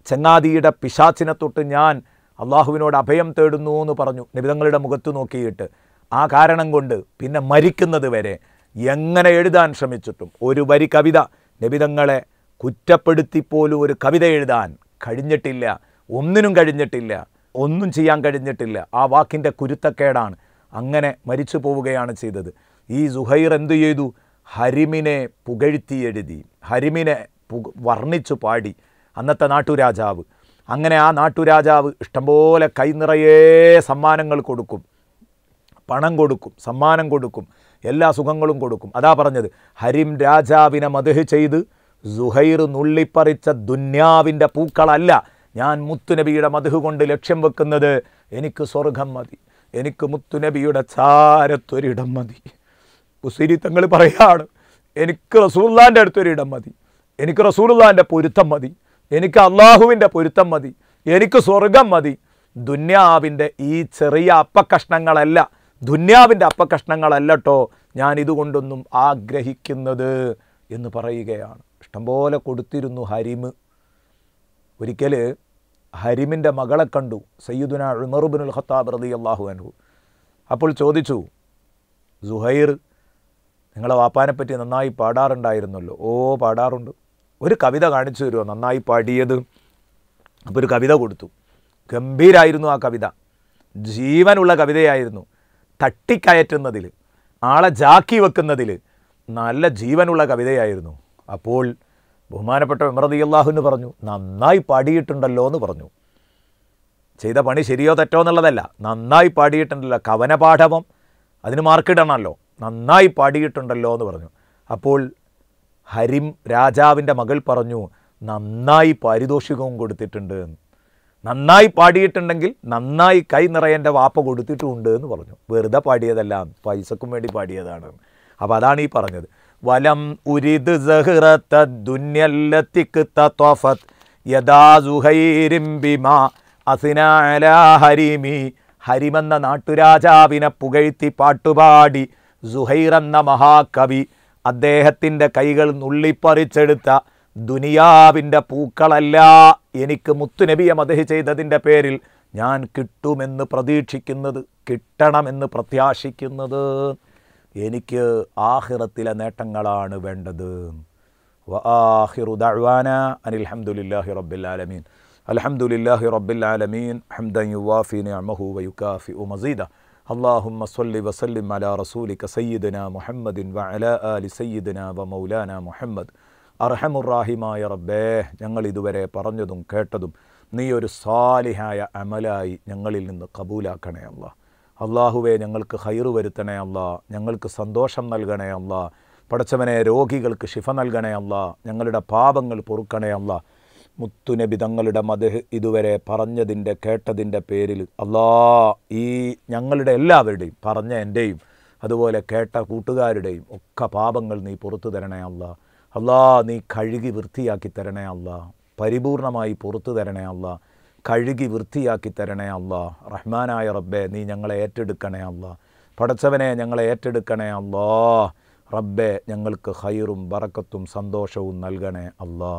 ചങ്ങാതിയുടെ പിശാച്ചിനെ തൊട്ട് ഞാൻ അള്ളാഹുവിനോട് അഭയം തേടുന്നു എന്ന് പറഞ്ഞു നിബിതങ്ങളുടെ മുഖത്ത് നോക്കിയിട്ട് ആ കാരണം കൊണ്ട് പിന്നെ മരിക്കുന്നത് വരെ എങ്ങനെ എഴുതാൻ ശ്രമിച്ചിട്ടും ഒരു വരി കവിത നബിതങ്ങളെ കുറ്റപ്പെടുത്തിപ്പോലും ഒരു കവിത എഴുതാൻ കഴിഞ്ഞിട്ടില്ല ഒന്നിനും കഴിഞ്ഞിട്ടില്ല ഒന്നും ചെയ്യാൻ കഴിഞ്ഞിട്ടില്ല ആ വാക്കിൻ്റെ കുരുത്തക്കേടാണ് അങ്ങനെ മരിച്ചു പോവുകയാണ് ചെയ്തത് ഈ സുഹൈർ എന്തു ചെയ്തു ഹരിമിനെ പുകഴ്ത്തി എഴുതി ഹരിമിനെ വർണ്ണിച്ചു പാടി അന്നത്തെ നാട്ടുരാജാവ് അങ്ങനെ ആ നാട്ടുരാജാവ് ഇഷ്ടംപോലെ കൈനിറയെ സമ്മാനങ്ങൾ കൊടുക്കും പണം കൊടുക്കും സമ്മാനം കൊടുക്കും എല്ലാ സുഖങ്ങളും കൊടുക്കും അതാ പറഞ്ഞത് ഹരിം രാജാവിനെ മധു ചെയ്ത് സുഹൈർ നുള്ളിപ്പറിച്ച ദുന്യാവിൻ്റെ പൂക്കളല്ല ഞാൻ മുത്തുനബിയുടെ മധു കൊണ്ട് ലക്ഷ്യം വെക്കുന്നത് എനിക്ക് സ്വർഗം മതി എനിക്ക് മുത്തുനബിയുടെ ചാരത്തൊരിടം മതി ഉസിരി തങ്ങൾ പറയാണ് എനിക്ക് റസൂള്ളാൻ്റെ അടുത്തൊരിടം മതി എനിക്ക് റസൂലുള്ളാൻ്റെ പൊരുത്തം മതി എനിക്ക് അള്ളാഹുവിൻ്റെ പൊരുത്തം മതി എനിക്ക് സ്വർഗം മതി ദുന്യാവിൻ്റെ ഈ ചെറിയ അപ്പക്കഷ്ണങ്ങളല്ല ദുന്യാവിൻ്റെ അപ്പക്കഷ്ണങ്ങളല്ല കേട്ടോ ഇതുകൊണ്ടൊന്നും ആഗ്രഹിക്കുന്നത് എന്ന് പറയുകയാണ് ഇഷ്ടംപോലെ കൊടുത്തിരുന്നു ഹരിമ് ഒരിക്കൽ ഹരിമിൻ്റെ മകളെ കണ്ടു സയ്യിദുന ഉമറുബിനുൽ ഖത്താബ് റതി അള്ളാഹു അനു അപ്പോൾ ചോദിച്ചു സുഹൈർ നിങ്ങളെ വാപ്പാനെപ്പറ്റി നന്നായി പാടാറുണ്ടായിരുന്നല്ലോ ഓ പാടാറുണ്ട് ഒരു കവിത കാണിച്ചു തരുമോ നന്നായി പാടിയത് അപ്പോൾ ഒരു കവിത കൊടുത്തു ഗംഭീരായിരുന്നു ആ കവിത ജീവനുള്ള കവിതയായിരുന്നു തട്ടിക്കയറ്റുന്നതിൽ ആളെ ജാക്കി വെക്കുന്നതിൽ നല്ല ജീവനുള്ള കവിതയായിരുന്നു അപ്പോൾ ബഹുമാനപ്പെട്ട വിമൃതി അള്ളാഹുന്ന് പറഞ്ഞു നന്നായി പാടിയിട്ടുണ്ടല്ലോ എന്ന് പറഞ്ഞു ചെയ്ത പണി ശരിയോ തെറ്റോ എന്നുള്ളതല്ല നന്നായി പാടിയിട്ടുണ്ടല്ലോ കവനപാഠവം അതിന് മാർക്കിടണമല്ലോ നന്നായി പാടിയിട്ടുണ്ടല്ലോ എന്ന് പറഞ്ഞു അപ്പോൾ ഹരിം രാജാവിൻ്റെ മകൾ പറഞ്ഞു നന്നായി പാരിതോഷികവും കൊടുത്തിട്ടുണ്ട് എന്ന് നന്നായി പാടിയിട്ടുണ്ടെങ്കിൽ നന്നായി കൈ നിറയേൻ്റെ വാപ്പ കൊടുത്തിട്ടുണ്ട് എന്ന് പറഞ്ഞു വെറുതെ പാടിയതല്ല പൈസക്കും വേണ്ടി പാടിയതാണ് അപ്പോൾ അതാണ് ഈ പറഞ്ഞത് വലം ഉരിത് തത്വഫത് ഹരിമി ഹരിമെന്ന നാട്ടുരാജാവിനെ പുകഴ്ത്തി പാട്ടുപാടി സുഹൈർ എന്ന മഹാകവി അദ്ദേഹത്തിൻ്റെ കൈകൾ നുള്ളിപ്പറിച്ചെടുത്ത ദുനിയാവിൻ്റെ പൂക്കളല്ല എനിക്ക് മുത്തു മുത്തുനബിയെ മദഹ് ചെയ്തതിൻ്റെ പേരിൽ ഞാൻ കിട്ടുമെന്ന് പ്രതീക്ഷിക്കുന്നത് കിട്ടണമെന്ന് പ്രത്യാശിക്കുന്നത് എനിക്ക് ആഹിറത്തിലെ നേട്ടങ്ങളാണ് വേണ്ടത് അനിൽഹമുല്ലാഹി റബ്ബുലാലമീൻ അലഹമുല്ലാഹി റബ്ബുലാലമീൻ اللهم صل وسلم على رسولك سيدنا محمد وعلى ال വ ومولانا മുഹമ്മദ് അർഹമുറാഹിമായ റബ്ബേ ഞങ്ങൾ ഇതുവരെ പറഞ്ഞതും കേട്ടതും നീ ഒരു സാലിഹായ അമലായി ഞങ്ങളിൽ നിന്ന് കബൂലാക്കണേ അല്ല അള്ളാഹുവേ ഞങ്ങൾക്ക് ഹൈറു വരുത്തണേ അല്ല ഞങ്ങൾക്ക് സന്തോഷം നൽകണേ അല്ല പടച്ചവനെ രോഗികൾക്ക് ശിഫ നൽകണേ അല്ല ഞങ്ങളുടെ പാപങ്ങൾ പൊറുക്കണേ അല്ല മുത്തുനബി തങ്ങളുടെ മദഹ് ഇതുവരെ പറഞ്ഞതിൻ്റെ കേട്ടതിൻ്റെ പേരിൽ അള്ളാ ഈ ഞങ്ങളുടെ എല്ലാവരുടെയും പറഞ്ഞ എൻ്റെയും അതുപോലെ കേട്ട കൂട്ടുകാരുടെയും ഒക്കെ പാപങ്ങൾ നീ പുറത്തു തരണേ അല്ലാ അള്ളാ നീ കഴുകി വൃത്തിയാക്കി തരണേ അള്ളാ പരിപൂർണമായി പുറത്തു തരണേ അല്ല കഴുകി വൃത്തിയാക്കി തരണേ അല്ല റഹ്മാനായ റബ്ബെ നീ ഞങ്ങളെ ഏറ്റെടുക്കണേ അല്ല പടച്ചവനെ ഞങ്ങളെ ഏറ്റെടുക്കണേ അല്ലാ റബ്ബെ ഞങ്ങൾക്ക് ഹൈറും ബറക്കത്തും സന്തോഷവും നൽകണേ അല്ലാ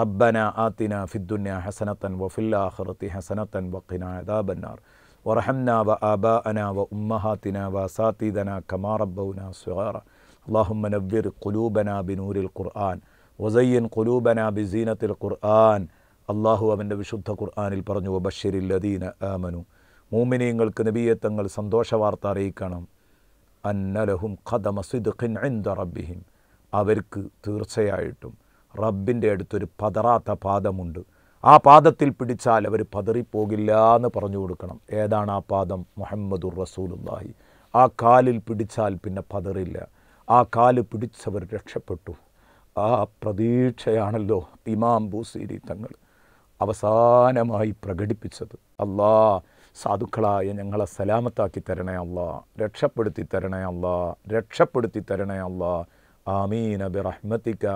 റബ്ബന ആത്തിന ഫിദ്ദുന്യ ഹസനത്തൻ വഫില്ലാഹറത്തി ഹസനത്തൻ വഖിന അദാബന്നാർ അന വ ഉമ്മഹാത്തിന വ كما ربونا صغارا اللهم نبر قلوبنا بنور ഖുർആൻ وزين قلوبنا ബിസീനത്തിൽ ഖുർആൻ അള്ളാഹു അവൻ്റെ വിശുദ്ധ ഖുർആാനിൽ പറഞ്ഞു ബഷീരിൽ ലദീന ആമനു മൂമിനീങ്ങൾക്ക് നബീയത്തങ്ങൾ സന്തോഷ വാർത്ത അറിയിക്കണം അന്നലഹും ഖദമ സിദ്ഖിൻ ഇന്ദ റബ്ബിഹിം അവർക്ക് തീർച്ചയായിട്ടും റബ്ബിൻ്റെ അടുത്തൊരു പതറാത്ത പാദമുണ്ട് ആ പാദത്തിൽ പിടിച്ചാൽ അവർ പതറിപ്പോകില്ല എന്ന് പറഞ്ഞു കൊടുക്കണം ഏതാണ് ആ പാദം മുഹമ്മദുർ റസൂലുള്ളാഹി ആ കാലിൽ പിടിച്ചാൽ പിന്നെ പതറില്ല ആ കാല് പിടിച്ചവർ രക്ഷപ്പെട്ടു ആ പ്രതീക്ഷയാണല്ലോ ഇമാം ബൂസീരി തങ്ങൾ അവസാനമായി പ്രകടിപ്പിച്ചത് അല്ലാ സാധുക്കളായ ഞങ്ങളെ സലാമത്താക്കി തരണേ അല്ല രക്ഷപ്പെടുത്തി തരണേ അല്ല രക്ഷപ്പെടുത്തി തരണേ അല്ല ആമീൻ അബി റഹ്മത്തിക്ക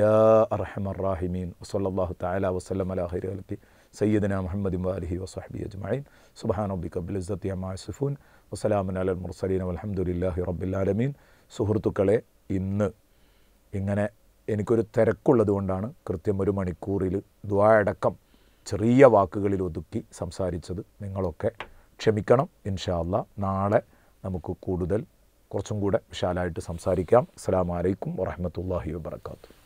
യാ അർഹമർ താല വസല്ലാഹു തആല വസല്ലം അലാ ഹൈർ ഖൽഖി മുഹമ്മദിൻ വാലിഹി വസഹബി അജ്മഈൻ സുബ്ഹാന റബ്ബിക ബിൽ ഇസ്സത്തി അമ്മാ യസിഫൂൻ വസലാമുൻ അലൽ മുർസലീൻ വൽഹംദുലില്ലാഹി റബ്ബിൽ ആലമീൻ സുഹൃത്തുക്കളെ ഇന്ന് ഇങ്ങനെ എനിക്കൊരു കൊണ്ടാണ് കൃത്യം ഒരു മണിക്കൂറിൽ ദ്വാടക്കം ചെറിയ വാക്കുകളിൽ ഒതുക്കി സംസാരിച്ചത് നിങ്ങളൊക്കെ ക്ഷമിക്കണം ഇൻഷാല്ല നാളെ നമുക്ക് കൂടുതൽ കുറച്ചും കൂടെ വിശാലമായിട്ട് സംസാരിക്കാം അസ്സാം വലൈക്കും വറഹമത്തല്ലാഹി വാത്തു